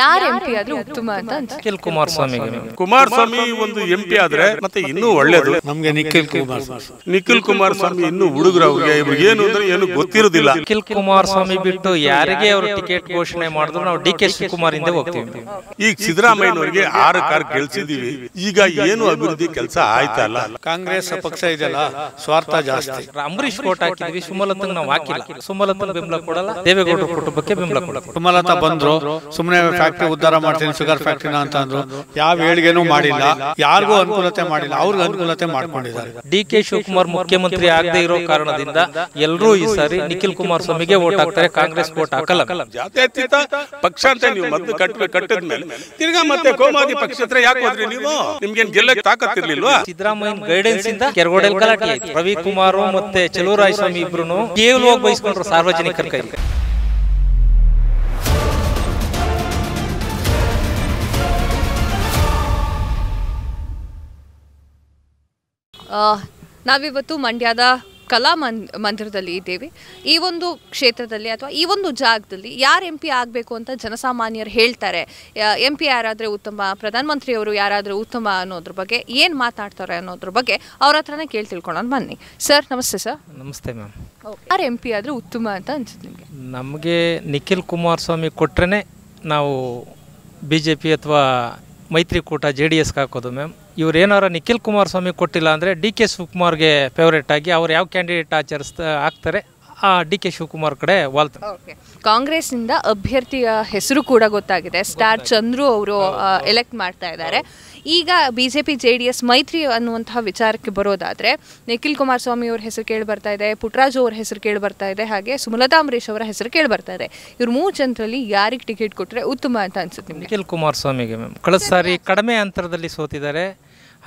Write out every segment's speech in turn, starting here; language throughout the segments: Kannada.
ಯಾರು ಎಂಪಿ ಆದ್ರೂ ಉತ್ತಮ ಅಂತ ನಿಖಿಲ್ ಕುಮಾರಸ್ವಾಮಿ ಕುಮಾರಸ್ವಾಮಿ ಒಂದು ಎಂಪಿ ಆದ್ರೆ ಮತ್ತೆ ಇನ್ನೂ ಒಳ್ಳೇದು ನಮ್ಗೆ ನಿಖಿಲ್ ಕುಮಾರಸ್ವಾಮಿ ನಿಖಿಲ್ ಕುಮಾರಸ್ವಾಮಿ ಇನ್ನೂ ಹುಡುಗರು ಅವ್ರಿಗೆ ಇವ್ರಿಗೆ ಏನು ಅಂದ್ರೆ ಏನು ಗೊತ್ತಿರೋದಿಲ್ಲ ನಿಖಿಲ್ ಕುಮಾರಸ್ವಾಮಿ ಬಿಟ್ಟು ಯಾರಿಗೆ ಅವರು ಟಿಕೆಟ್ ಘೋಷಣೆ ಮಾಡಿದ್ರು ನಾವು ಡಿ ಕೆ ಶಿವಕುಮಾರ್ ಇಂದ ಹೋಗ್ತೀವಿ ಈಗ ಸಿದ್ದರಾಮಯ್ಯನವರಿಗೆ ಆರು ಕಾರ್ ಗೆಲ್ಸಿದೀವಿ ಈಗ ಏನು ಅಭಿವೃದ್ಧಿ ಕೆಲಸ ಆಯ್ತಾ ಕಾಂಗ್ರೆಸ್ ಪಕ್ಷ ಇದೆಯಲ್ಲ ಸ್ವಾರ್ಥ ಜಾಸ್ತಿ ಅಂಬರೀಷ್ ಕೋಟ್ ಹಾಕಿದ್ವಿ ಸುಮಲತಂಗ್ ನಾವು ಹಾಕಿಲ್ಲ ಸುಮಲತಾ ಬೆಂಬಲ ಕೊಡಲ್ಲ ದೇವೇಗೌಡರ ಕುಟುಂಬಕ್ಕೆ ಬೆಂಬಲ ಕೊಡಲ್ಲ ಸುಮಲತಾ ಬಂದ್ರು ಸುಮ್ಮನೆ ಫ್ಯಾಕ್ಟರಿ ಫ್ಯಾಕ್ಟ್ರಿ ಉದ್ಧಾರ ಮಾಡ್ತೀನಿ ಶುಗರ್ ಫ್ಯಾಕ್ಟ್ರಿನ ಅಂತ ಅಂದ್ರು ಯಾವ ಏಳಿಗೆನೂ ಮಾಡಿಲ್ಲ ಯಾರಿಗೂ ಅನುಕೂಲತೆ ಮಾಡಿಲ್ಲ ಅವ್ರಿಗೆ ಅನುಕೂಲತೆ ಮಾಡ್ಕೊಂಡಿದ್ದಾರೆ ಡಿ ಕೆ ಶಿವಕುಮಾರ್ ಮುಖ್ಯಮಂತ್ರಿ ಆಗದೆ ಇರೋ ಕಾರಣದಿಂದ ಎಲ್ಲರೂ ಈ ಸಾರಿ ನಿಖಿಲ್ ಕುಮಾರ್ ಸ್ವಾಮಿಗೆ ವೋಟ್ ಹಾಕ್ತಾರೆ ಕಾಂಗ್ರೆಸ್ ವೋಟ್ ಹಾಕಲ್ಲ ಜಾತ್ಯತೀತ ಪಕ್ಷ ಅಂತ ನೀವು ಮೊದಲು ಕಟ್ಟಿದ ಮೇಲೆ ತಿರ್ಗಾ ಮತ್ತೆ ಕೋಮಾದಿ ಪಕ್ಷ ಹತ್ರ ಯಾಕೆ ಹೋದ್ರಿ ನೀವು ನಿಮ್ಗೆ ಗೆಲ್ಲಕ್ಕೆ ತಾಕತ್ತಿರ್ಲಿಲ್ವಾ ಸಿದ್ದರಾಮಯ್ಯ ಗೈಡೆನ್ಸ್ ಇಂದ ಕೆರಗೋಡೆಲ್ ರವಿ ರವಿಕುಮಾರ್ ಮತ್ತೆ ಚಲುವರಾಯ ಸ್ವಾಮಿ ಇಬ್ರು ಹೋಗಿ ಬಯಸ್ಕೊಂಡ್ರು ಸಾರ್ವಜನಿಕರ ಕೈ ನಾವಿವತ್ತು ಮಂಡ್ಯದ ಕಲಾ ಮನ್ ಮಂದಿರದಲ್ಲಿ ಇದ್ದೇವೆ ಈ ಒಂದು ಕ್ಷೇತ್ರದಲ್ಲಿ ಅಥವಾ ಈ ಒಂದು ಜಾಗದಲ್ಲಿ ಯಾರು ಎಂ ಪಿ ಆಗಬೇಕು ಅಂತ ಜನಸಾಮಾನ್ಯರು ಹೇಳ್ತಾರೆ ಎಂ ಪಿ ಯಾರಾದರೆ ಉತ್ತಮ ಪ್ರಧಾನಮಂತ್ರಿಯವರು ಯಾರಾದರೂ ಉತ್ತಮ ಅನ್ನೋದ್ರ ಬಗ್ಗೆ ಏನು ಮಾತಾಡ್ತಾರೆ ಅನ್ನೋದ್ರ ಬಗ್ಗೆ ಅವ್ರ ಹತ್ರನೇ ಕೇಳಿ ತಿಳ್ಕೊಳ್ಳೋಣ ಬನ್ನಿ ಸರ್ ನಮಸ್ತೆ ಸರ್ ನಮಸ್ತೆ ಮ್ಯಾಮ್ ಯಾರು ಎಂ ಪಿ ಆದರೆ ಉತ್ತಮ ಅಂತ ಅನ್ಸುತ್ತೆ ನಿಮಗೆ ನಮಗೆ ನಿಖಿಲ್ ಕುಮಾರಸ್ವಾಮಿ ಕೊಟ್ರೇ ನಾವು ಬಿ ಜೆ ಪಿ ಅಥವಾ ಕೂಟ ಜೆ ಡಿ ಎಸ್ಗೆ ಹಾಕೋದು ಮ್ಯಾಮ್ ಇವ್ರು ಏನಾರ ನಿಖಿಲ್ ಕುಮಾರಸ್ವಾಮಿ ಕೊಟ್ಟಿಲ್ಲ ಅಂದರೆ ಡಿ ಕೆ ಶಿವಕುಮಾರ್ಗೆ ಫೇವ್ರೇಟ್ ಆಗಿ ಅವ್ರು ಯಾವ ಕ್ಯಾಂಡಿಡೇಟ್ ಆಚರಿಸ್ತಾ ಹಾಕ್ತಾರೆ ಆ ಡಿ ಕೆ ಶಿವಕುಮಾರ್ ಕಡೆ ವಾಲ್ತ ಕಾಂಗ್ರೆಸ್ನಿಂದ ಅಭ್ಯರ್ಥಿಯ ಹೆಸರು ಕೂಡ ಗೊತ್ತಾಗಿದೆ ಸ್ಟಾರ್ ಚಂದ್ರು ಅವರು ಎಲೆಕ್ಟ್ ಮಾಡ್ತಾ ಇದ್ದಾರೆ ಈಗ B J P J D S ಮೈತ್ರಿ ಅನ್ನುವಂತಹ ವಿಚಾರಕ್ಕೆ ಬರೋದಾದರೆ ನಿಖಿಲ್ ಕುಮಾರಸ್ವಾಮಿ ಅವ್ರ ಹೆಸರು ಕೇಳಿ ಬರ್ತಾ ಇದೆ ಪುಟ್ರಾಜು ಅವ್ರ ಹೆಸರು ಕೇಳಿ ಬರ್ತಾ ಇದೆ ಹಾಗೆ ಸುಮಲತಾ ಅಂಬರೀಶ್ ಅವರ ಹೆಸರು ಕೇಳಿ ಬರ್ತಾ ಇದೆ ಇವ್ರ ಮೂರು ಜನರಲ್ಲಿ ಯಾರಿಗೆ ಟಿಕೆಟ್ ಕೊಟ್ಟರೆ ಉತ್ತಮ ಅಂತ ಅನಿಸುತ್ತೆ ನಿಖಿಲ್ ಕುಮಾರಸ್ವಾಮಿಗೆ ಮ್ಯಾಮ್ ಕಳೆದ ಸಾರಿ ಕಡಿಮೆ ಅಂತರದಲ್ಲಿ ಸೋತಿದ್ದಾರೆ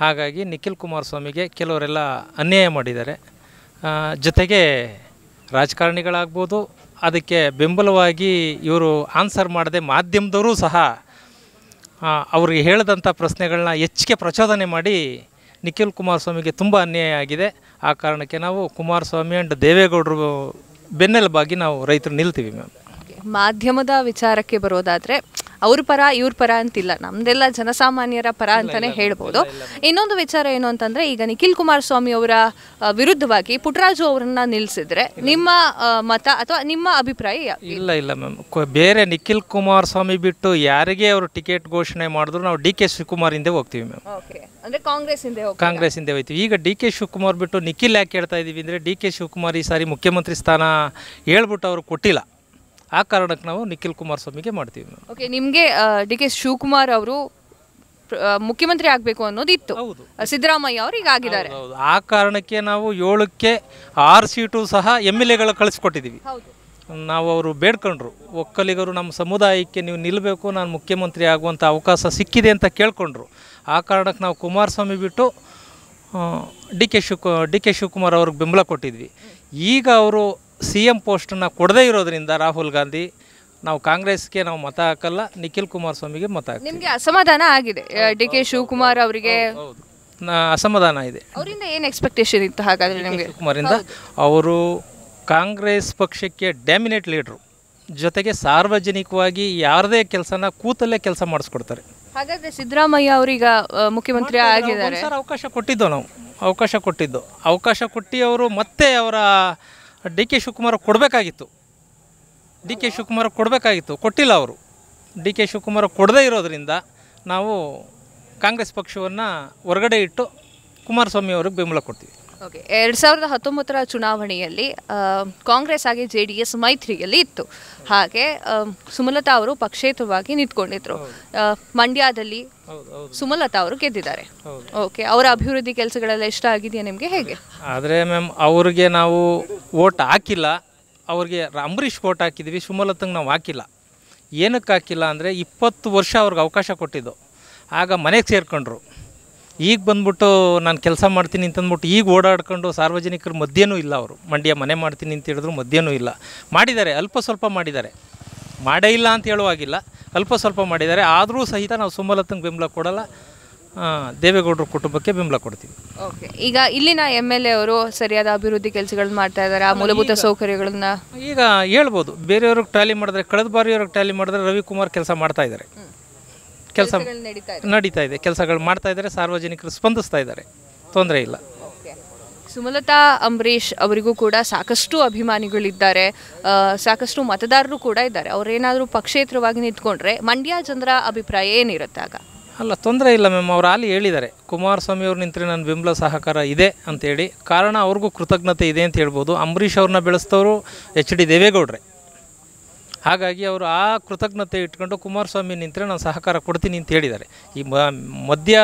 ಹಾಗಾಗಿ ನಿಖಿಲ್ ಕುಮಾರಸ್ವಾಮಿಗೆ ಕೆಲವರೆಲ್ಲ ಅನ್ಯಾಯ ಮಾಡಿದ್ದಾರೆ ಜೊತೆಗೆ ರಾಜಕಾರಣಿಗಳಾಗ್ಬೋದು ಅದಕ್ಕೆ ಬೆಂಬಲವಾಗಿ ಇವರು ಆನ್ಸರ್ ಮಾಡದೆ ಮಾಧ್ಯಮದವರು ಸಹ ಅವ್ರಿಗೆ ಹೇಳಿದಂಥ ಪ್ರಶ್ನೆಗಳನ್ನ ಹೆಚ್ಚಿಗೆ ಪ್ರಚೋದನೆ ಮಾಡಿ ನಿಖಿಲ್ ಕುಮಾರಸ್ವಾಮಿಗೆ ತುಂಬ ಅನ್ಯಾಯ ಆಗಿದೆ ಆ ಕಾರಣಕ್ಕೆ ನಾವು ಕುಮಾರಸ್ವಾಮಿ ಆ್ಯಂಡ್ ದೇವೇಗೌಡರು ಬೆನ್ನೆಲುಬಾಗಿ ನಾವು ರೈತರು ನಿಲ್ತೀವಿ ಮ್ಯಾಮ್ ಮಾಧ್ಯಮದ ವಿಚಾರಕ್ಕೆ ಬರೋದಾದರೆ ಅವ್ರ ಪರ ಇವ್ರ ಪರ ಅಂತಿಲ್ಲ ನಮ್ದೆಲ್ಲ ಜನಸಾಮಾನ್ಯರ ಪರ ಅಂತಾನೆ ಹೇಳ್ಬೋದು ಇನ್ನೊಂದು ವಿಚಾರ ಏನು ಅಂತಂದ್ರೆ ಈಗ ನಿಖಿಲ್ ಕುಮಾರಸ್ವಾಮಿ ಅವರ ವಿರುದ್ಧವಾಗಿ ಪುಟ್ರಾಜು ಅವರನ್ನ ನಿಲ್ಲಿಸಿದ್ರೆ ನಿಮ್ಮ ಮತ ಅಥವಾ ನಿಮ್ಮ ಅಭಿಪ್ರಾಯ ಇಲ್ಲ ಇಲ್ಲ ಮ್ಯಾಮ್ ಬೇರೆ ನಿಖಿಲ್ ಕುಮಾರಸ್ವಾಮಿ ಬಿಟ್ಟು ಯಾರಿಗೆ ಅವರು ಟಿಕೆಟ್ ಘೋಷಣೆ ಮಾಡಿದ್ರು ನಾವು ಡಿ ಕೆ ಶಿವಕುಮಾರ್ ಹಿಂದೆ ಹೋಗ್ತೀವಿ ಮ್ಯಾಮ್ ಅಂದ್ರೆ ಕಾಂಗ್ರೆಸ್ ಹಿಂದೆ ಕಾಂಗ್ರೆಸ್ ಹಿಂದೆ ಹೋಯ್ತೀವಿ ಈಗ ಡಿ ಕೆ ಶಿವಕುಮಾರ್ ಬಿಟ್ಟು ನಿಖಿಲ್ ಯಾಕೆ ಹೇಳ್ತಾ ಇದೀವಿ ಅಂದ್ರೆ ಡಿ ಕೆ ಶಿವಕುಮಾರ್ ಈ ಸಾರಿ ಮುಖ್ಯಮಂತ್ರಿ ಸ್ಥಾನ ಹೇಳ್ಬಿಟ್ಟು ಅವರು ಕೊಟ್ಟಿಲ್ಲ ಆ ಕಾರಣಕ್ಕೆ ನಾವು ನಿಖಿಲ್ ಕುಮಾರಸ್ವಾಮಿಗೆ ಮಾಡ್ತೀವಿ ಓಕೆ ನಿಮಗೆ ಡಿ ಕೆ ಶಿವಕುಮಾರ್ ಅವರು ಮುಖ್ಯಮಂತ್ರಿ ಆಗಬೇಕು ಅನ್ನೋದಿತ್ತು ಸಿದ್ದರಾಮಯ್ಯ ಅವರು ಈಗ ಆಗಿದ್ದಾರೆ ಆ ಕಾರಣಕ್ಕೆ ನಾವು ಏಳಕ್ಕೆ ಆರು ಸೀಟು ಸಹ ಎಮ್ ಎಲ್ ಎಗಳ ಕಳಿಸ್ಕೊಟ್ಟಿದ್ದೀವಿ ನಾವು ಅವರು ಬೇಡ್ಕೊಂಡ್ರು ಒಕ್ಕಲಿಗರು ನಮ್ಮ ಸಮುದಾಯಕ್ಕೆ ನೀವು ನಿಲ್ಲಬೇಕು ನಾನು ಮುಖ್ಯಮಂತ್ರಿ ಆಗುವಂಥ ಅವಕಾಶ ಸಿಕ್ಕಿದೆ ಅಂತ ಕೇಳ್ಕೊಂಡ್ರು ಆ ಕಾರಣಕ್ಕೆ ನಾವು ಕುಮಾರಸ್ವಾಮಿ ಬಿಟ್ಟು ಡಿ ಕೆ ಶಿವಕು ಡಿ ಕೆ ಶಿವಕುಮಾರ್ ಅವ್ರಿಗೆ ಬೆಂಬಲ ಕೊಟ್ಟಿದ್ವಿ ಈಗ ಅವರು ಸಿ ಎಂ ಪೋಸ್ಟನ್ನು ಕೊಡದೇ ಇರೋದ್ರಿಂದ ರಾಹುಲ್ ಗಾಂಧಿ ನಾವು ಕಾಂಗ್ರೆಸ್ಗೆ ನಾವು ಮತ ಹಾಕಲ್ಲ ನಿಖಿಲ್ ಕುಮಾರಸ್ವಾಮಿಗೆ ಮತ ಹಾಕಿ ನಿಮಗೆ ಅಸಮಾಧಾನ ಆಗಿದೆ ಡಿ ಕೆ ಶಿವಕುಮಾರ್ ಅವರಿಗೆ ಅಸಮಾಧಾನ ಇದೆ ಅವರಿಂದ ಏನು ಎಕ್ಸ್ಪೆಕ್ಟೇಷನ್ ಇತ್ತು ಹಾಗಾದರೆ ನಿಮಗೆ ಕುಮಾರಿಂದ ಅವರು ಕಾಂಗ್ರೆಸ್ ಪಕ್ಷಕ್ಕೆ ಡ್ಯಾಮಿನೇಟ್ ಲೀಡ್ರು ಜೊತೆಗೆ ಸಾರ್ವಜನಿಕವಾಗಿ ಯಾರದೇ ಕೆಲಸನ ಕೂತಲ್ಲೇ ಕೆಲಸ ಮಾಡಿಸ್ಕೊಡ್ತಾರೆ ಹಾಗಾದ್ರೆ ಸಿದ್ದರಾಮಯ್ಯ ಅವರೀಗ ಮುಖ್ಯಮಂತ್ರಿ ಆಗಿದ್ದಾರೆ ಅವಕಾಶ ಕೊಟ್ಟಿದ್ದು ನಾವು ಅವಕಾಶ ಕೊಟ್ಟಿದ್ದು ಅವಕಾಶ ಕೊಟ್ಟು ಅವರು ಮತ್ತೆ ಅವರ ಡಿ ಕೆ ಶಿವಕುಮಾರ್ ಕೊಡಬೇಕಾಗಿತ್ತು ಡಿ ಕೆ ಶಿವಕುಮಾರ್ ಕೊಡಬೇಕಾಗಿತ್ತು ಕೊಟ್ಟಿಲ್ಲ ಅವರು ಡಿ ಕೆ ಶಿವಕುಮಾರ್ ಕೊಡದೇ ಇರೋದರಿಂದ ನಾವು ಕಾಂಗ್ರೆಸ್ ಪಕ್ಷವನ್ನು ಹೊರಗಡೆ ಇಟ್ಟು ಕುಮಾರಸ್ವಾಮಿ ಅವ್ರಿಗೆ ಬೆಂಬಲ ಕೊಡ್ತೀವಿ ಓಕೆ ಎರಡು ಸಾವಿರದ ಹತ್ತೊಂಬತ್ತರ ಚುನಾವಣೆಯಲ್ಲಿ ಕಾಂಗ್ರೆಸ್ ಹಾಗೆ ಜೆ ಡಿ ಎಸ್ ಮೈತ್ರಿಯಲ್ಲಿ ಇತ್ತು ಹಾಗೆ ಸುಮಲತಾ ಅವರು ಪಕ್ಷೇತರವಾಗಿ ನಿಂತ್ಕೊಂಡಿದ್ರು ಮಂಡ್ಯದಲ್ಲಿ ಸುಮಲತಾ ಅವರು ಗೆದ್ದಿದ್ದಾರೆ ಓಕೆ ಅವರ ಅಭಿವೃದ್ಧಿ ಕೆಲಸಗಳೆಲ್ಲ ಇಷ್ಟ ಆಗಿದೆಯಾ ನಿಮಗೆ ಹೇಗೆ ಆದರೆ ಮ್ಯಾಮ್ ಅವ್ರಿಗೆ ನಾವು ವೋಟ್ ಹಾಕಿಲ್ಲ ಅವ್ರಿಗೆ ಅಂಬರೀಷ್ ವೋಟ್ ಹಾಕಿದ್ವಿ ಸುಮಲತಂಗೆ ನಾವು ಹಾಕಿಲ್ಲ ಏನಕ್ಕೆ ಹಾಕಿಲ್ಲ ಅಂದರೆ ಇಪ್ಪತ್ತು ವರ್ಷ ಅವ್ರಿಗೆ ಅವಕಾಶ ಕೊಟ್ಟಿದ್ದು ಆಗ ಮನೆಗೆ ಸೇರ್ಕೊಂಡ್ರು ಈಗ ಬಂದ್ಬಿಟ್ಟು ನಾನು ಕೆಲಸ ಮಾಡ್ತೀನಿ ಅಂತಂದ್ಬಿಟ್ಟು ಈಗ ಓಡಾಡ್ಕೊಂಡು ಸಾರ್ವಜನಿಕರ ಮಧ್ಯೆನೂ ಇಲ್ಲ ಅವರು ಮಂಡ್ಯ ಮನೆ ಮಾಡ್ತೀನಿ ಅಂತ ಹೇಳಿದ್ರು ಮಧ್ಯೆನೂ ಇಲ್ಲ ಮಾಡಿದ್ದಾರೆ ಅಲ್ಪ ಸ್ವಲ್ಪ ಮಾಡಿದ್ದಾರೆ ಮಾಡೇ ಇಲ್ಲ ಅಂತ ಹೇಳುವಾಗಿಲ್ಲ ಅಲ್ಪ ಸ್ವಲ್ಪ ಮಾಡಿದ್ದಾರೆ ಆದರೂ ಸಹಿತ ನಾವು ಸುಮಲತನ ಬೆಂಬಲ ಕೊಡಲ್ಲ ದೇವೇಗೌಡರ ಕುಟುಂಬಕ್ಕೆ ಬೆಂಬಲ ಕೊಡ್ತೀವಿ ಓಕೆ ಈಗ ಇಲ್ಲಿನ ಎಮ್ ಎಲ್ ಎ ಅವರು ಸರಿಯಾದ ಅಭಿವೃದ್ಧಿ ಕೆಲಸಗಳನ್ನ ಮಾಡ್ತಾ ಇದ್ದಾರೆ ಆ ಮೂಲಭೂತ ಸೌಕರ್ಯಗಳನ್ನ ಈಗ ಹೇಳ್ಬೋದು ಬೇರೆಯವ್ರಿಗೆ ಟ್ಯಾಲಿ ಮಾಡಿದ್ರೆ ಕಳೆದ ಬಾರಿಯವ್ರಿಗೆ ಟ್ಯಾಲಿ ಮಾಡಿದ್ರೆ ರವಿಕುಮಾರ್ ಕೆಲಸ ಮಾಡ್ತಾ ಇದ್ದಾರೆ ಕೆಲಸ ನಡೀತಾ ಇದೆ ಕೆಲಸಗಳು ಮಾಡ್ತಾ ಇದ್ದಾರೆ ಸಾರ್ವಜನಿಕರು ಸ್ಪಂದಿಸ್ತಾ ಇದ್ದಾರೆ ತೊಂದರೆ ಇಲ್ಲ ಸುಮಲತಾ ಅಂಬರೀಶ್ ಅವರಿಗೂ ಕೂಡ ಸಾಕಷ್ಟು ಅಭಿಮಾನಿಗಳಿದ್ದಾರೆ ಸಾಕಷ್ಟು ಮತದಾರರು ಕೂಡ ಇದ್ದಾರೆ ಅವರೇನಾದರೂ ಪಕ್ಷೇತರವಾಗಿ ನಿಂತ್ಕೊಂಡ್ರೆ ಮಂಡ್ಯ ಜನರ ಅಭಿಪ್ರಾಯ ಏನಿರುತ್ತೆ ಆಗ ಅಲ್ಲ ತೊಂದರೆ ಇಲ್ಲ ಮ್ಯಾಮ್ ಅವರು ಅಲ್ಲಿ ಹೇಳಿದ್ದಾರೆ ಕುಮಾರಸ್ವಾಮಿ ಅವ್ರು ನಿಂತರೆ ನನ್ನ ಬೆಂಬಲ ಸಹಕಾರ ಇದೆ ಅಂತೇಳಿ ಕಾರಣ ಅವ್ರಿಗೂ ಕೃತಜ್ಞತೆ ಇದೆ ಅಂತ ಹೇಳ್ಬೋದು ಅಂಬರೀಷ್ ಅವ್ರನ್ನ ಬೆಳೆಸ್ತವರು ಎಚ್ ಡಿ ದೇವೇಗೌಡ್ರೆ ಹಾಗಾಗಿ ಅವರು ಆ ಕೃತಜ್ಞತೆ ಇಟ್ಕೊಂಡು ಕುಮಾರಸ್ವಾಮಿ ನಿಂತರೆ ನಾನು ಸಹಕಾರ ಕೊಡ್ತೀನಿ ಅಂತ ಹೇಳಿದ್ದಾರೆ ಈ ಮಧ್ಯ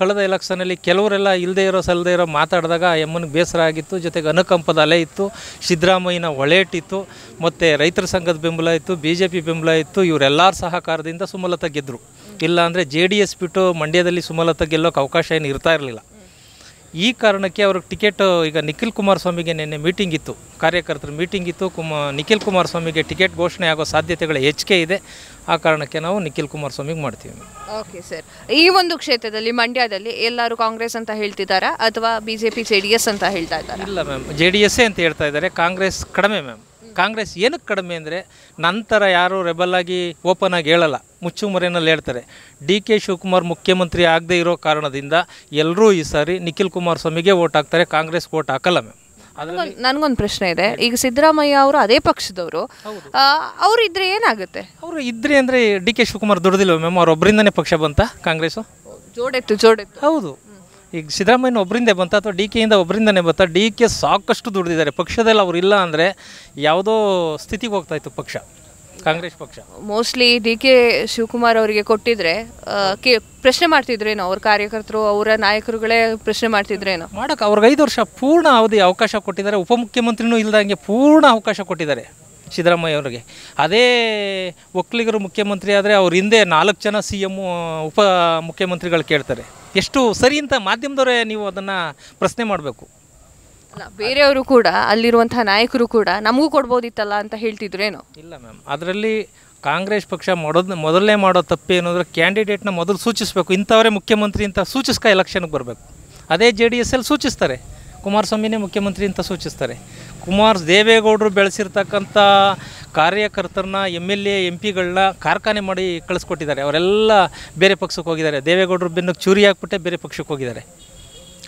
ಕಳೆದ ಎಲೆಕ್ಷನಲ್ಲಿ ಕೆಲವರೆಲ್ಲ ಇಲ್ಲದೇ ಇರೋ ಸಲ್ಲದೆ ಇರೋ ಮಾತಾಡಿದಾಗ ಎಮ್ಮನಿಗೆ ಬೇಸರ ಆಗಿತ್ತು ಜೊತೆಗೆ ಅನುಕಂಪದ ಅಲೆ ಇತ್ತು ಸಿದ್ದರಾಮಯ್ಯನ ಒಳೇಟಿತ್ತು ಮತ್ತು ರೈತರ ಸಂಘದ ಬೆಂಬಲ ಇತ್ತು ಬಿ ಜೆ ಪಿ ಬೆಂಬಲ ಇತ್ತು ಇವರೆಲ್ಲರ ಸಹಕಾರದಿಂದ ಸುಮಲತಾ ಗೆದ್ದರು ಇಲ್ಲಾಂದರೆ ಜೆ ಡಿ ಎಸ್ ಬಿಟ್ಟು ಮಂಡ್ಯದಲ್ಲಿ ಸುಮಲತಾ ಗೆಲ್ಲೋಕೆ ಅವಕಾಶ ಏನು ಇರ್ತಾ ಇರಲಿಲ್ಲ ಈ ಕಾರಣಕ್ಕೆ ಅವ್ರಿಗೆ ಟಿಕೆಟ್ ಈಗ ನಿಖಿಲ್ ಕುಮಾರಸ್ವಾಮಿಗೆ ನಿನ್ನೆ ಮೀಟಿಂಗ್ ಇತ್ತು ಕಾರ್ಯಕರ್ತರ ಮೀಟಿಂಗ್ ಇತ್ತು ಕುಮ ನಿಖಿಲ್ ಕುಮಾರಸ್ವಾಮಿಗೆ ಟಿಕೆಟ್ ಘೋಷಣೆ ಆಗೋ ಸಾಧ್ಯತೆಗಳು ಹೆಚ್ಚಿಗೆ ಇದೆ ಆ ಕಾರಣಕ್ಕೆ ನಾವು ನಿಖಿಲ್ ಕುಮಾರಸ್ವಾಮಿಗೆ ಮಾಡ್ತೀವಿ ಓಕೆ ಸರ್ ಈ ಒಂದು ಕ್ಷೇತ್ರದಲ್ಲಿ ಮಂಡ್ಯದಲ್ಲಿ ಎಲ್ಲರೂ ಕಾಂಗ್ರೆಸ್ ಅಂತ ಹೇಳ್ತಿದ್ದಾರಾ ಅಥವಾ B J P J D S ಅಂತ ಹೇಳ್ತಾ ಇದ್ದಾರೆ ಇಲ್ಲ ಮ್ಯಾಮ್ ಜೆ ಅಂತ ಹೇಳ್ತಾ ಇದ್ದಾರೆ ಕಾಂಗ್ರೆಸ್ ಕಡಿಮೆ ಮ್ಯಾಮ್ ಕಾಂಗ್ರೆಸ್ ಏನಕ್ಕೆ ಕಡಿಮೆ ಅಂದರೆ ನಂತರ ಯಾರು ರೆಬಲ್ ಆಗಿ ಓಪನ್ ಆಗಿ ಹೇಳಲ್ಲ ಮುಚ್ಚುಮರೆಯಲ್ಲಿ ಹೇಳ್ತಾರೆ ಡಿ ಕೆ ಶಿವಕುಮಾರ್ ಮುಖ್ಯಮಂತ್ರಿ ಆಗದೇ ಇರೋ ಕಾರಣದಿಂದ ಎಲ್ಲರೂ ಈ ಸಾರಿ ನಿಖಿಲ್ ಕುಮಾರಸ್ವಾಮಿಗೆ ವೋಟ್ ಹಾಕ್ತಾರೆ ಕಾಂಗ್ರೆಸ್ ವೋಟ್ ಹಾಕಲ್ಲ ಮ್ಯಾಮ್ ನನಗೊಂದು ಪ್ರಶ್ನೆ ಇದೆ ಈಗ ಸಿದ್ದರಾಮಯ್ಯ ಅವರು ಅದೇ ಪಕ್ಷದವರು ಅವರು ಇದ್ರೆ ಏನಾಗುತ್ತೆ ಅವರು ಇದ್ರೆ ಅಂದ್ರೆ ಡಿ ಕೆ ಶಿವಕುಮಾರ್ ದುಡ್ದಿಲ್ವ ಮ್ಯಾಮ್ ಒಬ್ಬರಿಂದನೇ ಪಕ್ಷ ಬಂತ ಕಾಂಗ್ರೆಸ್ ಜೋಡೆತ್ತು ಜೋಡೆತ್ತು ಹೌದು ಈಗ ಸಿದ್ದರಾಮಯ್ಯ ಒಬ್ಬರಿಂದೇ ಬಂತ ಅಥವಾ ಡಿ ಕೆಯಿಂದ ಒಬ್ಬರಿಂದನೇ ಬಂತ ಡಿ ಕೆ ಸಾಕಷ್ಟು ದುಡಿದಿದ್ದಾರೆ ಪಕ್ಷದಲ್ಲಿ ಅವರು ಇಲ್ಲ ಅಂದರೆ ಯಾವುದೋ ಸ್ಥಿತಿಗೆ ಹೋಗ್ತಾ ಇತ್ತು ಪಕ್ಷ ಕಾಂಗ್ರೆಸ್ ಪಕ್ಷ ಮೋಸ್ಟ್ಲಿ ಡಿ ಕೆ ಶಿವಕುಮಾರ್ ಅವರಿಗೆ ಕೊಟ್ಟಿದ್ರೆ ಪ್ರಶ್ನೆ ಮಾಡ್ತಿದ್ರೇನೋ ಅವ್ರ ಕಾರ್ಯಕರ್ತರು ಅವರ ನಾಯಕರುಗಳೇ ಪ್ರಶ್ನೆ ಮಾಡ್ತಿದ್ರೇನೋ ಮಾಡಕ್ಕೆ ಅವ್ರಿಗೆ ಐದು ವರ್ಷ ಪೂರ್ಣ ಅವಧಿ ಅವಕಾಶ ಕೊಟ್ಟಿದ್ದಾರೆ ಉಪಮುಖ್ಯಮಂತ್ರಿನೂ ಇಲ್ಲದಂಗೆ ಪೂರ್ಣ ಅವಕಾಶ ಕೊಟ್ಟಿದ್ದಾರೆ ಸಿದ್ದರಾಮಯ್ಯ ಅವರಿಗೆ ಅದೇ ಒಕ್ಕಲಿಗರು ಮುಖ್ಯಮಂತ್ರಿ ಆದರೆ ಅವ್ರ ಹಿಂದೆ ನಾಲ್ಕು ಜನ ಸಿ ಎಮ್ ಉಪ ಮುಖ್ಯಮಂತ್ರಿಗಳು ಕೇಳ್ತಾರೆ ಎಷ್ಟು ಸರಿ ಅಂತ ಮಾಧ್ಯಮದವರೇ ನೀವು ಅದನ್ನು ಪ್ರಶ್ನೆ ಮಾಡಬೇಕು ಅಲ್ಲ ಬೇರೆಯವರು ಕೂಡ ಅಲ್ಲಿರುವಂತಹ ನಾಯಕರು ಕೂಡ ನಮಗೂ ಕೊಡ್ಬೋದಿತ್ತಲ್ಲ ಅಂತ ಹೇಳ್ತಿದ್ರೇನು ಇಲ್ಲ ಮ್ಯಾಮ್ ಅದರಲ್ಲಿ ಕಾಂಗ್ರೆಸ್ ಪಕ್ಷ ಮಾಡೋದು ಮೊದಲನೇ ಮಾಡೋ ತಪ್ಪು ಏನಂದ್ರೆ ಕ್ಯಾಂಡಿಡೇಟ್ನ ಮೊದಲು ಸೂಚಿಸಬೇಕು ಇಂಥವರೇ ಮುಖ್ಯಮಂತ್ರಿ ಅಂತ ಸೂಚಿಸ್ಕ ಎಲೆಕ್ಷನ್ಗೆ ಬರಬೇಕು ಅದೇ ಜೆ ಡಿ ಎಸ್ ಅಲ್ಲಿ ಸೂಚಿಸ್ತಾರೆ ಕುಮಾರಸ್ವಾಮಿನೇ ಮುಖ್ಯಮಂತ್ರಿ ಅಂತ ಸೂಚಿಸ್ತಾರೆ ಕುಮಾರ್ ದೇವೇಗೌಡರು ಬೆಳೆಸಿರ್ತಕ್ಕಂಥ ಕಾರ್ಯಕರ್ತರನ್ನ ಎಮ್ ಎಲ್ ಎ ಎಂ ಪಿಗಳನ್ನ ಕಾರ್ಖಾನೆ ಮಾಡಿ ಕಳಿಸ್ಕೊಟ್ಟಿದ್ದಾರೆ ಅವರೆಲ್ಲ ಬೇರೆ ಪಕ್ಷಕ್ಕೆ ಹೋಗಿದ್ದಾರೆ ದೇವೇಗೌಡರು ಬೆನ್ನಕ್ಕೆ ಚೂರಿ ಹಾಕ್ಬಿಟ್ಟೆ ಬೇರೆ ಪಕ್ಷಕ್ಕೆ ಹೋಗಿದ್ದಾರೆ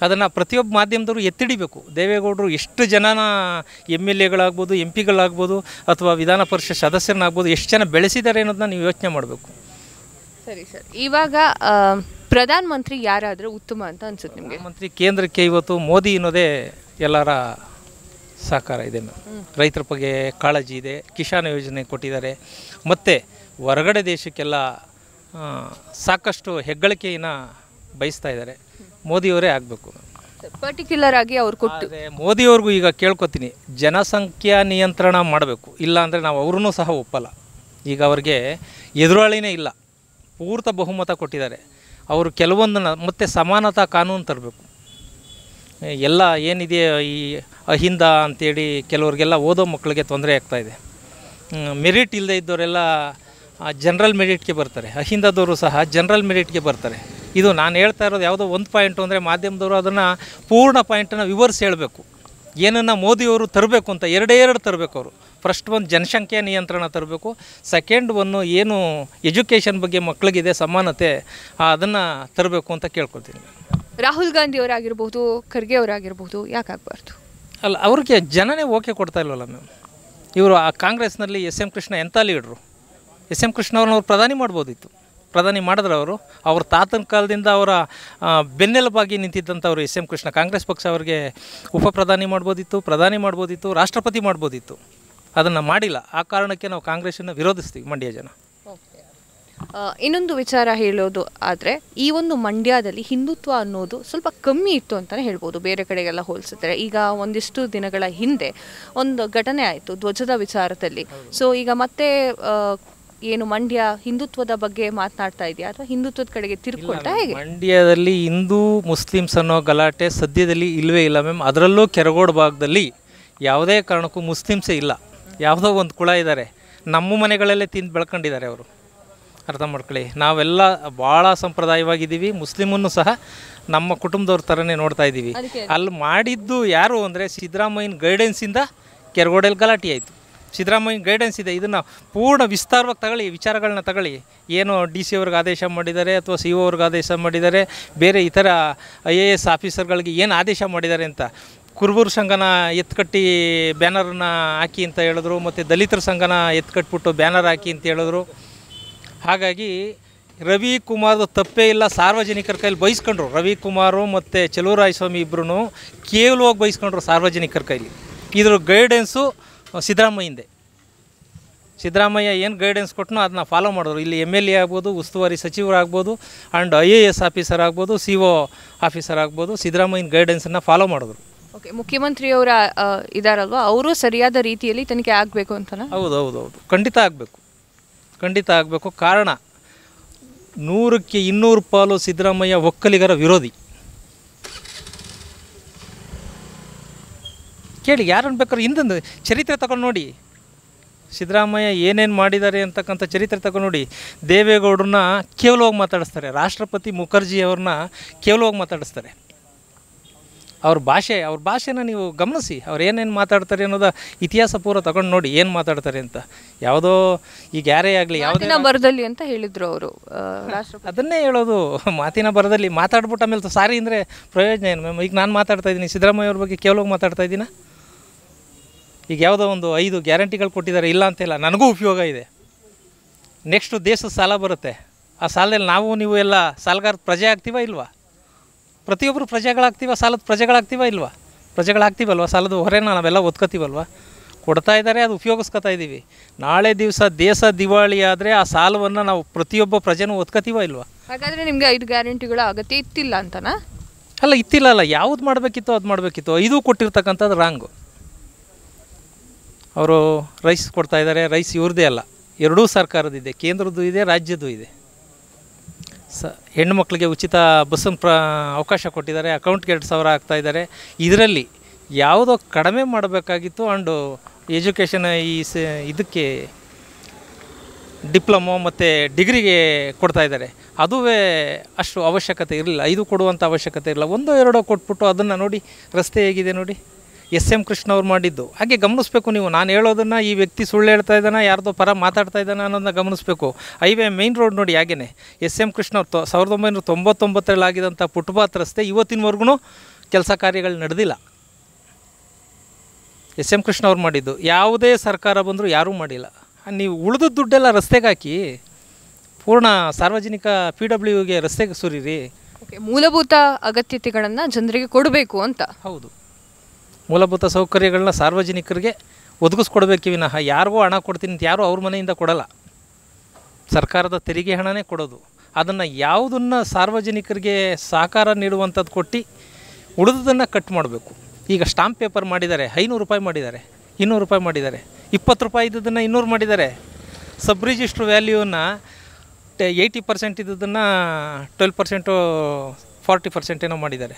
ಅದನ್ನು ಪ್ರತಿಯೊಬ್ಬ ಮಾಧ್ಯಮದವರು ಎತ್ತಿಡಿಬೇಕು ದೇವೇಗೌಡರು ಎಷ್ಟು ಜನನ ಎಮ್ ಎಲ್ ಎಗಳಾಗ್ಬೋದು ಎಂ ಪಿಗಳಾಗ್ಬೋದು ಅಥವಾ ವಿಧಾನ ಪರಿಷತ್ ಸದಸ್ಯರನ್ನಾಗ್ಬೋದು ಎಷ್ಟು ಜನ ಬೆಳೆಸಿದ್ದಾರೆ ಅನ್ನೋದನ್ನ ನೀವು ಯೋಚನೆ ಮಾಡಬೇಕು ಸರಿ ಸರ್ ಇವಾಗ ಪ್ರಧಾನಮಂತ್ರಿ ಯಾರಾದರೂ ಉತ್ತಮ ಅಂತ ಅನ್ಸುತ್ತೆ ನಿಮಗೆ ಮಂತ್ರಿ ಕೇಂದ್ರಕ್ಕೆ ಇವತ್ತು ಮೋದಿ ಅನ್ನೋದೇ ಎಲ್ಲರ ಸಹಕಾರ ಇದೆ ರೈತರ ಬಗ್ಗೆ ಕಾಳಜಿ ಇದೆ ಕಿಸಾನ್ ಯೋಜನೆ ಕೊಟ್ಟಿದ್ದಾರೆ ಮತ್ತು ಹೊರಗಡೆ ದೇಶಕ್ಕೆಲ್ಲ ಸಾಕಷ್ಟು ಹೆಗ್ಗಳಿಕೆಯನ್ನು ಬಯಸ್ತಾ ಇದ್ದಾರೆ ಮೋದಿಯವರೇ ಆಗಬೇಕು ಪರ್ಟಿಕ್ಯುಲರ್ ಆಗಿ ಅವ್ರು ಕೊಟ್ಟು ಮೋದಿಯವ್ರಿಗೂ ಈಗ ಕೇಳ್ಕೊತೀನಿ ಜನಸಂಖ್ಯಾ ನಿಯಂತ್ರಣ ಮಾಡಬೇಕು ಇಲ್ಲ ನಾವು ಅವ್ರೂ ಸಹ ಒಪ್ಪಲ್ಲ ಈಗ ಅವ್ರಿಗೆ ಎದುರಾಳಿನೇ ಇಲ್ಲ ಪೂರ್ತ ಬಹುಮತ ಕೊಟ್ಟಿದ್ದಾರೆ ಅವರು ಕೆಲವೊಂದನ್ನು ಮತ್ತೆ ಸಮಾನತಾ ಕಾನೂನು ತರಬೇಕು ಎಲ್ಲ ಏನಿದೆ ಈ ಅಹಿಂದ ಅಂತೇಳಿ ಕೆಲವ್ರಿಗೆಲ್ಲ ಓದೋ ಮಕ್ಕಳಿಗೆ ತೊಂದರೆ ಆಗ್ತಾಯಿದೆ ಮೆರಿಟ್ ಇಲ್ಲದೆ ಇದ್ದವರೆಲ್ಲ ಜನರಲ್ ಮೆರಿಟ್ಗೆ ಬರ್ತಾರೆ ಅಹಿಂದದವರು ಸಹ ಜನರಲ್ ಮೆರಿಟ್ಗೆ ಬರ್ತಾರೆ ಇದು ನಾನು ಹೇಳ್ತಾ ಇರೋದು ಯಾವುದೋ ಒಂದು ಪಾಯಿಂಟು ಅಂದರೆ ಮಾಧ್ಯಮದವರು ಅದನ್ನು ಪೂರ್ಣ ಪಾಯಿಂಟನ್ನು ವಿವರಿಸಿ ಹೇಳಬೇಕು ಏನನ್ನು ಮೋದಿಯವರು ತರಬೇಕು ಅಂತ ಎರಡೇ ಎರಡು ತರಬೇಕು ಅವರು ಫಸ್ಟ್ ಒಂದು ಜನಸಂಖ್ಯೆ ನಿಯಂತ್ರಣ ತರಬೇಕು ಸೆಕೆಂಡ್ ಒನ್ನು ಏನು ಎಜುಕೇಷನ್ ಬಗ್ಗೆ ಮಕ್ಕಳಿಗಿದೆ ಸಮಾನತೆ ಅದನ್ನು ತರಬೇಕು ಅಂತ ಕೇಳ್ಕೊಳ್ತೀನಿ ರಾಹುಲ್ ಗಾಂಧಿ ಅವರಾಗಿರ್ಬೋದು ಖರ್ಗೆ ಅವರಾಗಿರ್ಬೋದು ಯಾಕಾಗಬಾರ್ದು ಅಲ್ಲ ಅವ್ರಿಗೆ ಜನನೇ ಓಕೆ ಕೊಡ್ತಾ ಇಲ್ವಲ್ಲ ಮ್ಯಾಮ್ ಇವರು ಆ ಕಾಂಗ್ರೆಸ್ನಲ್ಲಿ ಎಸ್ ಎಂ ಕೃಷ್ಣ ಎಂಥ ಲೀಡ್ರು ಎಸ್ ಎಂ ಕೃಷ್ಣ ಅವ್ರನ್ನ ಅವ್ರು ಪ್ರಧಾನಿ ಮಾಡ್ಬೋದಿತ್ತು ಪ್ರಧಾನಿ ಮಾಡಿದ್ರು ಅವರು ಅವ್ರ ತಾತನ ಕಾಲದಿಂದ ಅವರ ಬೆನ್ನೆಲುಬಾಗಿ ನಿಂತಿದ್ದಂಥವ್ರು ಎಸ್ ಎಂ ಕೃಷ್ಣ ಕಾಂಗ್ರೆಸ್ ಪಕ್ಷ ಅವರಿಗೆ ಉಪ ಪ್ರಧಾನಿ ಮಾಡ್ಬೋದಿತ್ತು ಪ್ರಧಾನಿ ಮಾಡ್ಬೋದಿತ್ತು ರಾಷ್ಟ್ರಪತಿ ಮಾಡ್ಬೋದಿತ್ತು ಅದನ್ನು ಮಾಡಿಲ್ಲ ಆ ಕಾರಣಕ್ಕೆ ನಾವು ಕಾಂಗ್ರೆಸನ್ನು ವಿರೋಧಿಸ್ತೀವಿ ಮಂಡ್ಯ ಜನ ಇನ್ನೊಂದು ವಿಚಾರ ಹೇಳೋದು ಆದರೆ ಈ ಒಂದು ಮಂಡ್ಯದಲ್ಲಿ ಹಿಂದುತ್ವ ಅನ್ನೋದು ಸ್ವಲ್ಪ ಕಮ್ಮಿ ಇತ್ತು ಅಂತಲೇ ಹೇಳ್ಬೋದು ಬೇರೆ ಕಡೆಗೆಲ್ಲ ಹೋಲಿಸಿದ್ರೆ ಈಗ ಒಂದಿಷ್ಟು ದಿನಗಳ ಹಿಂದೆ ಒಂದು ಘಟನೆ ಆಯಿತು ಧ್ವಜದ ವಿಚಾರದಲ್ಲಿ ಸೊ ಈಗ ಮತ್ತೆ ಏನು ಮಂಡ್ಯ ಹಿಂದುತ್ವದ ಬಗ್ಗೆ ಮಾತನಾಡ್ತಾ ಇದೆಯಾ ಅಥವಾ ಹಿಂದುತ್ವದ ಕಡೆಗೆ ತಿರುಕೊಳ್ತಾ ಹೇಗೆ ಮಂಡ್ಯದಲ್ಲಿ ಹಿಂದೂ ಮುಸ್ಲಿಮ್ಸ್ ಅನ್ನೋ ಗಲಾಟೆ ಸದ್ಯದಲ್ಲಿ ಇಲ್ಲವೇ ಇಲ್ಲ ಮ್ಯಾಮ್ ಅದರಲ್ಲೂ ಕೆರಗೋಡು ಭಾಗದಲ್ಲಿ ಯಾವುದೇ ಕಾರಣಕ್ಕೂ ಮುಸ್ಲಿಮ್ಸೇ ಇಲ್ಲ ಯಾವುದೋ ಒಂದು ಕುಳ ಇದ್ದಾರೆ ನಮ್ಮ ಮನೆಗಳಲ್ಲೇ ತಿಂದು ಬೆಳ್ಕೊಂಡಿದ್ದಾರೆ ಅವರು ಅರ್ಥ ಮಾಡ್ಕೊಳ್ಳಿ ನಾವೆಲ್ಲ ಭಾಳ ಸಂಪ್ರದಾಯವಾಗಿದ್ದೀವಿ ಮುಸ್ಲಿಮನ್ನು ಸಹ ನಮ್ಮ ಕುಟುಂಬದವ್ರ ಥರನೇ ನೋಡ್ತಾ ಇದ್ದೀವಿ ಅಲ್ಲಿ ಮಾಡಿದ್ದು ಯಾರು ಅಂದರೆ ಸಿದ್ದರಾಮಯ್ಯನ ಗೈಡೆನ್ಸಿಂದ ಕೆರಗೋಡೆಯಲ್ಲಿ ಗಲಾಟೆ ಆಯಿತು ಸಿದ್ದರಾಮಯ್ಯನ ಗೈಡೆನ್ಸ್ ಇದೆ ಇದನ್ನು ಪೂರ್ಣ ವಿಸ್ತಾರವಾಗಿ ತಗೊಳ್ಳಿ ವಿಚಾರಗಳನ್ನ ತಗೊಳ್ಳಿ ಏನು ಡಿ ಸಿ ಅವ್ರಿಗೆ ಆದೇಶ ಮಾಡಿದ್ದಾರೆ ಅಥವಾ ಸಿ ಒ e ಅವ್ರಿಗೆ ಆದೇಶ ಮಾಡಿದ್ದಾರೆ ಬೇರೆ ಇತರ ಐ ಎ ಎಸ್ ಆಫೀಸರ್ಗಳಿಗೆ ಏನು ಆದೇಶ ಮಾಡಿದ್ದಾರೆ ಅಂತ ಕುರುಬೂರು ಸಂಘನ ಎತ್ಕಟ್ಟಿ ಬ್ಯಾನರನ್ನ ಹಾಕಿ ಅಂತ ಹೇಳಿದ್ರು ಮತ್ತು ದಲಿತರ ಸಂಘನ ಎತ್ಕಟ್ಬಿಟ್ಟು ಬ್ಯಾನರ್ ಹಾಕಿ ಅಂತ ಹೇಳಿದ್ರು ಹಾಗಾಗಿ ರವಿ ತಪ್ಪೇ ಇಲ್ಲ ಸಾರ್ವಜನಿಕರ ಕೈಲಿ ಬಯಸ್ಕೊಂಡ್ರು ರವಿ ಕುಮಾರು ಮತ್ತು ಚಲುವರಾಯಸ್ವಾಮಿ ಇಬ್ಬರೂ ಕೇವಲವಾಗಿ ಬಯಸ್ಕೊಂಡ್ರು ಸಾರ್ವಜನಿಕರ ಕೈಲಿ ಇದ್ರ ಗೈಡೆನ್ಸು ಸಿದ್ದರಾಮಯ್ಯಂದೆ ಸಿದ್ದರಾಮಯ್ಯ ಏನು ಗೈಡೆನ್ಸ್ ಕೊಟ್ಟನೋ ಅದನ್ನ ಫಾಲೋ ಮಾಡಿದ್ರು ಇಲ್ಲಿ ಎಮ್ ಎಲ್ ಎ ಆಗ್ಬೋದು ಉಸ್ತುವಾರಿ ಆಗ್ಬೋದು and I A S officer ಆಗ್ಬೋದು ಸಿ ಒ ಆಫೀಸರ್ ಆಗ್ಬೋದು ಸಿದ್ದರಾಮಯ್ಯನ ಗೈಡೆನ್ಸನ್ನು ಫಾಲೋ ಮಾಡಿದ್ರು ಓಕೆ ಮುಖ್ಯಮಂತ್ರಿಯವರ ಇದಾರಲ್ವಾ ಅವರು ಸರಿಯಾದ ರೀತಿಯಲ್ಲಿ ತನಿಖೆ ಆಗಬೇಕು ಅಂತ ಹೌದು ಹೌದು ಹೌದು ಖಂಡಿತ ಆಗಬೇಕು ಖಂಡಿತ ಆಗಬೇಕು ಕಾರಣ ನೂರಕ್ಕೆ ಇನ್ನೂರು ಪಾಲು ಸಿದ್ದರಾಮಯ್ಯ ಒಕ್ಕಲಿಗರ ವಿರೋಧಿ ಕೇಳಿ ಯಾರನ್ನು ಬೇಕಾದ್ರೆ ಹಿಂದೊಂದು ಚರಿತ್ರೆ ತಗೊಂಡು ನೋಡಿ ಸಿದ್ದರಾಮಯ್ಯ ಏನೇನು ಮಾಡಿದ್ದಾರೆ ಅಂತಕ್ಕಂಥ ಚರಿತ್ರೆ ತಗೊಂಡು ನೋಡಿ ದೇವೇಗೌಡರನ್ನ ಕೇವಲವಾಗಿ ಮಾತಾಡಿಸ್ತಾರೆ ರಾಷ್ಟ್ರಪತಿ ಮುಖರ್ಜಿಯವ್ರನ್ನ ಕೇವಲವಾಗಿ ಮಾತಾಡಿಸ್ತಾರೆ ಅವ್ರ ಭಾಷೆ ಅವ್ರ ಭಾಷೆನ ನೀವು ಗಮನಿಸಿ ಅವ್ರು ಏನೇನು ಮಾತಾಡ್ತಾರೆ ಅನ್ನೋದು ಇತಿಹಾಸ ಪೂರ್ವ ತಗೊಂಡು ನೋಡಿ ಏನು ಮಾತಾಡ್ತಾರೆ ಅಂತ ಯಾವುದೋ ಈಗ ಯಾರೇ ಆಗಲಿ ಯಾವುದೇ ಬರದಲ್ಲಿ ಅಂತ ಹೇಳಿದರು ಅವರು ಅದನ್ನೇ ಹೇಳೋದು ಮಾತಿನ ಬರದಲ್ಲಿ ಮಾತಾಡ್ಬಿಟ್ಟು ಆಮೇಲೆ ಸಾರಿ ಅಂದರೆ ಪ್ರಯೋಜನ ಏನು ಮ್ಯಾಮ್ ಈಗ ನಾನು ಮಾತಾಡ್ತಾ ಇದ್ದೀನಿ ಸಿದ್ದರಾಮಯ್ಯ ಅವ್ರ ಬಗ್ಗೆ ಕೇವಲ ಮಾತಾಡ್ತಾ ಇದ್ದೀನ ಈಗ ಯಾವುದೋ ಒಂದು ಐದು ಗ್ಯಾರಂಟಿಗಳು ಕೊಟ್ಟಿದ್ದಾರೆ ಇಲ್ಲ ಅಂತ ಇಲ್ಲ ನನಗೂ ಉಪಯೋಗ ಇದೆ ನೆಕ್ಸ್ಟು ದೇಶದ ಸಾಲ ಬರುತ್ತೆ ಆ ಸಾಲದಲ್ಲಿ ನಾವು ನೀವು ಎಲ್ಲ ಸಾಲಗಾರ ಪ್ರಜೆ ಆಗ್ತೀವ ಇಲ್ವಾ ಪ್ರತಿಯೊಬ್ಬರು ಪ್ರಜೆಗಳಾಗ್ತೀವ ಸಾಲದ ಪ್ರಜೆಗಳಾಗ್ತೀವ ಇಲ್ವಾ ಪ್ರಜೆಗಳಾಗ್ತೀವಲ್ವ ಸಾಲದ ಹೊರೇನ ನಾವೆಲ್ಲ ಒತ್ಕೋತೀವಲ್ವ ಕೊಡ್ತಾ ಇದ್ದಾರೆ ಅದು ಉಪಯೋಗಿಸ್ಕೊತಾ ಇದ್ದೀವಿ ನಾಳೆ ದಿವಸ ದೇಶ ದಿವಾಳಿ ಆದರೆ ಆ ಸಾಲವನ್ನು ನಾವು ಪ್ರತಿಯೊಬ್ಬ ಪ್ರಜೆನೂ ಒದ್ಕೋತೀವ ಇಲ್ವಾ ಹಾಗಾದರೆ ನಿಮಗೆ ಐದು ಗ್ಯಾರಂಟಿಗಳ ಅಗತ್ಯ ಇತ್ತಿಲ್ಲ ಅಂತನಾ ಅಲ್ಲ ಇತ್ತಿಲ್ಲ ಅಲ್ಲ ಯಾವ್ದು ಮಾಡಬೇಕಿತ್ತು ಅದು ಮಾಡಬೇಕಿತ್ತು ಐದು ಕೊಟ್ಟಿರ್ತಕ್ಕಂಥದ್ದು ರಾಂಗು ಅವರು ರೈಸ್ ಕೊಡ್ತಾ ಇದ್ದಾರೆ ರೈಸ್ ಇವ್ರದೇ ಅಲ್ಲ ಎರಡೂ ಸರ್ಕಾರದ ಇದೆ ಕೇಂದ್ರದ್ದು ಇದೆ ರಾಜ್ಯದ್ದು ಇದೆ ಸ ಹೆಣ್ಣು ಮಕ್ಕಳಿಗೆ ಉಚಿತ ಬಸ್ಸನ್ನು ಪ್ರ ಅವಕಾಶ ಕೊಟ್ಟಿದ್ದಾರೆ ಅಕೌಂಟ್ಗೆ ಎರಡು ಸಾವಿರ ಆಗ್ತಾ ಇದ್ದಾರೆ ಇದರಲ್ಲಿ ಯಾವುದೋ ಕಡಿಮೆ ಮಾಡಬೇಕಾಗಿತ್ತು ಆ್ಯಂಡು ಎಜುಕೇಷನ್ ಈ ಸ ಇದಕ್ಕೆ ಡಿಪ್ಲೊಮೊ ಮತ್ತು ಡಿಗ್ರಿಗೆ ಕೊಡ್ತಾ ಇದ್ದಾರೆ ಅದುವೇ ಅಷ್ಟು ಅವಶ್ಯಕತೆ ಇರಲಿಲ್ಲ ಇದು ಕೊಡುವಂಥ ಅವಶ್ಯಕತೆ ಇರಲಿಲ್ಲ ಒಂದೋ ಎರಡೋ ಕೊಟ್ಬಿಟ್ಟು ಅದನ್ನು ನೋಡಿ ರಸ್ತೆ ಹೇಗಿದೆ ನೋಡಿ ಎಸ್ ಎಂ ಕೃಷ್ಣ ಅವ್ರು ಮಾಡಿದ್ದು ಹಾಗೆ ಗಮನಿಸ್ಬೇಕು ನೀವು ನಾನು ಹೇಳೋದನ್ನು ಈ ವ್ಯಕ್ತಿ ಸುಳ್ಳು ಹೇಳ್ತಾ ಇದ್ದಾನೆ ಯಾರ್ದೋ ಪರ ಮಾತಾಡ್ತಾ ಇದ್ದಾನೆ ಅನ್ನೋದನ್ನ ಗಮನಿಸಬೇಕು ಹೈವೇ ಮೇನ್ ರೋಡ್ ನೋಡಿ ಹಾಗೇ ಎಸ್ ಎಂ ಕೃಷ್ಣ ಅವ್ರು ಸಾವಿರದ ಒಂಬೈನೂರ ತೊಂಬತ್ತೊಂಬತ್ತರಲ್ಲಿ ಆಗಿದಂಥ ರಸ್ತೆ ಇವತ್ತಿನವರೆಗೂ ಕೆಲಸ ಕಾರ್ಯಗಳು ನಡೆದಿಲ್ಲ ಎಸ್ ಎಂ ಕೃಷ್ಣ ಅವ್ರು ಮಾಡಿದ್ದು ಯಾವುದೇ ಸರ್ಕಾರ ಬಂದರೂ ಯಾರೂ ಮಾಡಿಲ್ಲ ನೀವು ಉಳಿದ ದುಡ್ಡೆಲ್ಲ ರಸ್ತೆಗೆ ಹಾಕಿ ಪೂರ್ಣ ಸಾರ್ವಜನಿಕ ಪಿ ಡಬ್ಲ್ಯೂಗೆ ರಸ್ತೆಗೆ ಸುರಿರಿ ಮೂಲಭೂತ ಅಗತ್ಯತೆಗಳನ್ನು ಜನರಿಗೆ ಕೊಡಬೇಕು ಅಂತ ಹೌದು ಮೂಲಭೂತ ಸೌಕರ್ಯಗಳನ್ನ ಸಾರ್ವಜನಿಕರಿಗೆ ಒದಗಿಸ್ಕೊಡ್ಬೇಕು ವಿನಃ ಯಾರಿಗೂ ಹಣ ಕೊಡ್ತೀನಿ ಅಂತ ಯಾರೂ ಅವ್ರ ಮನೆಯಿಂದ ಕೊಡಲ್ಲ ಸರ್ಕಾರದ ತೆರಿಗೆ ಹಣನೇ ಕೊಡೋದು ಅದನ್ನು ಯಾವುದನ್ನು ಸಾರ್ವಜನಿಕರಿಗೆ ಸಹಕಾರ ನೀಡುವಂಥದ್ದು ಕೊಟ್ಟು ಉಳಿದದನ್ನು ಕಟ್ ಮಾಡಬೇಕು ಈಗ ಸ್ಟಾಂಪ್ ಪೇಪರ್ ಮಾಡಿದ್ದಾರೆ ಐನೂರು ರೂಪಾಯಿ ಮಾಡಿದ್ದಾರೆ ಇನ್ನೂರು ರೂಪಾಯಿ ಮಾಡಿದ್ದಾರೆ ಇಪ್ಪತ್ತು ರೂಪಾಯಿ ಇದ್ದದನ್ನು ಇನ್ನೂರು ಮಾಡಿದ್ದಾರೆ ಸಬ್ ರಿಜಿಸ್ಟ್ರ್ ವ್ಯಾಲ್ಯೂನ ಟೆ ಏಯ್ಟಿ ಪರ್ಸೆಂಟ್ ಇದ್ದದನ್ನು ಟ್ವೆಲ್ ಪರ್ಸೆಂಟು ಫಾರ್ಟಿ ಪರ್ಸೆಂಟ್ ಏನೋ ಮಾಡಿದ್ದಾರೆ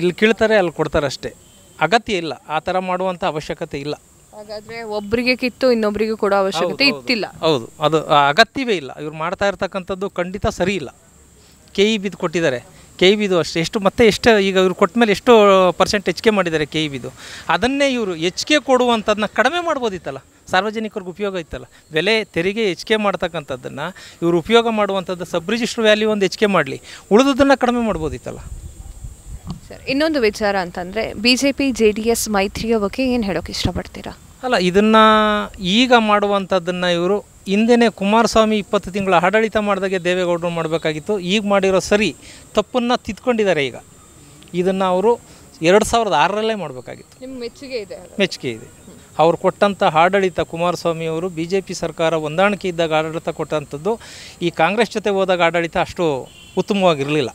ಇಲ್ಲಿ ಕೀಳ್ತಾರೆ ಅಲ್ಲಿ ಕೊಡ್ತಾರೆ ಅಷ್ಟೇ ಅಗತ್ಯ ಇಲ್ಲ ಆ ಥರ ಮಾಡುವಂಥ ಅವಶ್ಯಕತೆ ಇಲ್ಲ ಹಾಗಾದ್ರೆ ಒಬ್ಬರಿಗೆ ಕಿತ್ತು ಇನ್ನೊಬ್ರಿಗೂ ಕೂಡ ಅವಶ್ಯಕತೆ ಇತ್ತಿಲ್ಲ ಹೌದು ಅದು ಅಗತ್ಯವೇ ಇಲ್ಲ ಇವ್ರು ಮಾಡ್ತಾ ಇರ್ತಕ್ಕಂಥದ್ದು ಖಂಡಿತ ಸರಿ ಇಲ್ಲ ಕೆ e ಬಿದ್ದು ಕೊಟ್ಟಿದ್ದಾರೆ ಕೆ ಇ e ಬಿದು ಅಷ್ಟೇ ಎಷ್ಟು ಮತ್ತೆ ಎಷ್ಟು ಈಗ ಇವ್ರು ಕೊಟ್ಟ ಮೇಲೆ ಎಷ್ಟು ಪರ್ಸೆಂಟ್ ಹೆಚ್ಚಿಗೆ ಮಾಡಿದ್ದಾರೆ ಕೆ ಇ e ಅದನ್ನೇ ಇವರು ಹೆಚ್ಚಿಗೆ ಕೊಡುವಂಥದ್ದನ್ನ ಕಡಿಮೆ ಮಾಡ್ಬೋದಿತ್ತಲ್ಲ ಸಾರ್ವಜನಿಕರಿಗೆ ಉಪಯೋಗ ಇತ್ತಲ್ಲ ಬೆಲೆ ತೆರಿಗೆ ಹೆಚ್ಚಿಗೆ ಮಾಡ್ತಕ್ಕಂಥದ್ದನ್ನು ಇವರು ಉಪಯೋಗ ಮಾಡುವಂಥದ್ದು ಸಬ್ ವ್ಯಾಲ್ಯೂ ಒಂದು ಹೆಚ್ಚಿಗೆ ಮಾಡಲಿ ಉಳಿದದನ್ನು ಕಡಿಮೆ ಮಾಡ್ಬೋದಿತ್ತಲ್ಲ ಸರ್ ಇನ್ನೊಂದು ವಿಚಾರ ಅಂತಂದರೆ B J P J D S ಮೈತ್ರಿಯ ಬಗ್ಗೆ ಏನು ಹೇಳೋಕೆ ಇಷ್ಟಪಡ್ತೀರಾ ಅಲ್ಲ ಇದನ್ನು ಈಗ ಮಾಡುವಂಥದ್ದನ್ನು ಇವರು ಹಿಂದೆನೇ ಕುಮಾರಸ್ವಾಮಿ ಇಪ್ಪತ್ತು ತಿಂಗಳ ಆಡಳಿತ ಮಾಡಿದಾಗೆ ದೇವೇಗೌಡರು ಮಾಡಬೇಕಾಗಿತ್ತು ಈಗ ಮಾಡಿರೋ ಸರಿ ತಪ್ಪನ್ನು ತಿದ್ಕೊಂಡಿದ್ದಾರೆ ಈಗ ಇದನ್ನು ಅವರು ಎರಡು ಸಾವಿರದ ಆರರಲ್ಲೇ ಮಾಡಬೇಕಾಗಿತ್ತು ನಿಮ್ಮ ಮೆಚ್ಚುಗೆ ಇದೆ ಮೆಚ್ಚುಗೆ ಇದೆ ಅವ್ರು ಕೊಟ್ಟಂಥ ಆಡಳಿತ ಕುಮಾರಸ್ವಾಮಿ ಅವರು ಬಿ ಜೆ ಪಿ ಸರ್ಕಾರ ಹೊಂದಾಣಿಕೆ ಇದ್ದಾಗ ಆಡಳಿತ ಕೊಟ್ಟಂಥದ್ದು ಈ ಕಾಂಗ್ರೆಸ್ ಜೊತೆ ಹೋದಾಗ ಆಡಳಿತ ಅಷ್ಟು ಉತ್ತಮವಾಗಿರಲಿಲ್ಲ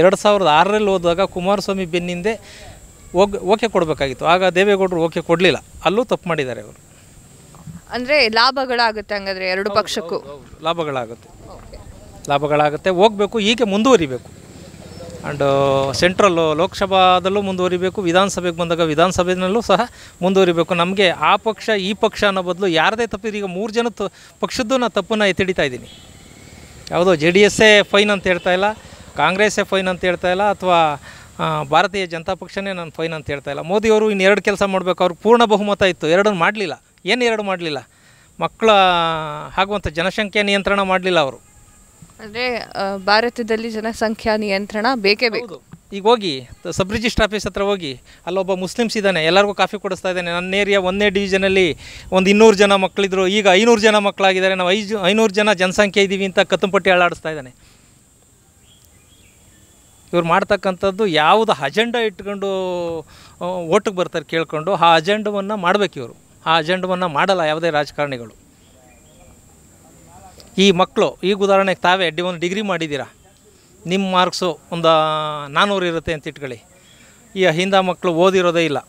ಎರಡು ಸಾವಿರದ ಆರರಲ್ಲಿ ಹೋದಾಗ ಕುಮಾರಸ್ವಾಮಿ ಬೆನ್ನಿಂದೆ ಹೋಗಿ ಓಕೆ ಕೊಡಬೇಕಾಗಿತ್ತು ಆಗ ದೇವೇಗೌಡರು ಓಕೆ ಕೊಡಲಿಲ್ಲ ಅಲ್ಲೂ ತಪ್ಪು ಮಾಡಿದ್ದಾರೆ ಅವರು ಅಂದರೆ ಲಾಭಗಳಾಗುತ್ತೆ ಹಂಗಾದ್ರೆ ಎರಡು ಪಕ್ಷಕ್ಕೂ ಲಾಭಗಳಾಗುತ್ತೆ ಲಾಭಗಳಾಗುತ್ತೆ ಹೋಗಬೇಕು ಹೀಗೆ ಮುಂದುವರಿಬೇಕು ಆ್ಯಂಡ್ ಸೆಂಟ್ರಲ್ಲು ಲೋಕಸಭಾದಲ್ಲೂ ಮುಂದುವರಿಬೇಕು ವಿಧಾನಸಭೆಗೆ ಬಂದಾಗ ವಿಧಾನಸಭೆಯಲ್ಲೂ ಸಹ ಮುಂದುವರಿಬೇಕು ನಮಗೆ ಆ ಪಕ್ಷ ಈ ಪಕ್ಷ ಅನ್ನೋ ಬದಲು ಯಾರದೇ ತಪ್ಪಿದ್ರೆ ಈಗ ಮೂರು ಜನ ತ ಪಕ್ಷದ್ದು ನಾನು ತಪ್ಪನ್ನು ಎತ್ತಿಡಿತಾ ಇದ್ದೀನಿ ಯಾವುದೋ ಜೆ ಡಿ ಎಸ್ಸೇ ಫೈನ್ ಅಂತ ಹೇಳ್ತಾ ಇಲ್ಲ ಕಾಂಗ್ರೆಸ್ಸೇ ಫೈನ್ ಅಂತ ಹೇಳ್ತಾ ಇಲ್ಲ ಅಥವಾ ಭಾರತೀಯ ಜನತಾ ಪಕ್ಷನೇ ನಾನು ಫೈನ್ ಅಂತ ಹೇಳ್ತಾ ಇಲ್ಲ ಮೋದಿಯವರು ಎರಡು ಕೆಲಸ ಮಾಡಬೇಕು ಅವ್ರಿಗೆ ಪೂರ್ಣ ಬಹುಮತ ಇತ್ತು ಎರಡನ್ನು ಮಾಡಲಿಲ್ಲ ಏನು ಎರಡು ಮಾಡಲಿಲ್ಲ ಮಕ್ಕಳ ಆಗುವಂಥ ಜನಸಂಖ್ಯೆ ನಿಯಂತ್ರಣ ಮಾಡಲಿಲ್ಲ ಅವರು ಅಂದರೆ ಭಾರತದಲ್ಲಿ ಜನಸಂಖ್ಯಾ ನಿಯಂತ್ರಣ ಬೇಕೇ ಬೇಕು ಈಗ ಹೋಗಿ ಸಬ್ ರಿಜಿಸ್ಟ್ರ್ ಆಫೀಸ್ ಹತ್ರ ಹೋಗಿ ಅಲ್ಲೊಬ್ಬ ಮುಸ್ಲಿಮ್ಸ್ ಇದ್ದಾನೆ ಎಲ್ಲರಿಗೂ ಕಾಫಿ ಕೊಡಿಸ್ತಾ ಇದ್ದಾನೆ ನನ್ನ ಏರಿಯಾ ಒಂದೇ ಡಿವಿಷನಲ್ಲಿ ಒಂದು ಇನ್ನೂರು ಜನ ಮಕ್ಕಳಿದ್ರು ಈಗ ಐನೂರು ಜನ ಮಕ್ಕಳಾಗಿದ್ದಾರೆ ನಾವು ಐದು ಐನೂರು ಜನ ಜನಸಂಖ್ಯೆ ಇದ್ದೀವಿ ಅಂತ ಕತ್ತಂಪಟ್ಟಿ ಅಳಾಡಿಸ್ತಾ ಇದ್ದಾನೆ ಇವ್ರು ಮಾಡ್ತಕ್ಕಂಥದ್ದು ಯಾವುದು ಅಜೆಂಡ ಇಟ್ಕೊಂಡು ಓಟಕ್ಕೆ ಬರ್ತಾರೆ ಕೇಳಿಕೊಂಡು ಆ ಅಜೆಂಡವನ್ನು ಮಾಡಬೇಕು ಇವರು ಆ ಅಜೆಂಡವನ್ನು ಮಾಡಲ್ಲ ಯಾವುದೇ ರಾಜಕಾರಣಿಗಳು ಈ ಮಕ್ಕಳು ಈಗ ಉದಾಹರಣೆಗೆ ತಾವೇ ಡಿ ಒಂದು ಡಿಗ್ರಿ ಮಾಡಿದ್ದೀರಾ ನಿಮ್ಮ ಮಾರ್ಕ್ಸು ಒಂದು ನಾನ್ನೂರು ಇರುತ್ತೆ ಅಂತ ಇಟ್ಕೊಳ್ಳಿ ಈ ಹಿಂದ ಮಕ್ಕಳು ಓದಿರೋದೇ ಇಲ್ಲ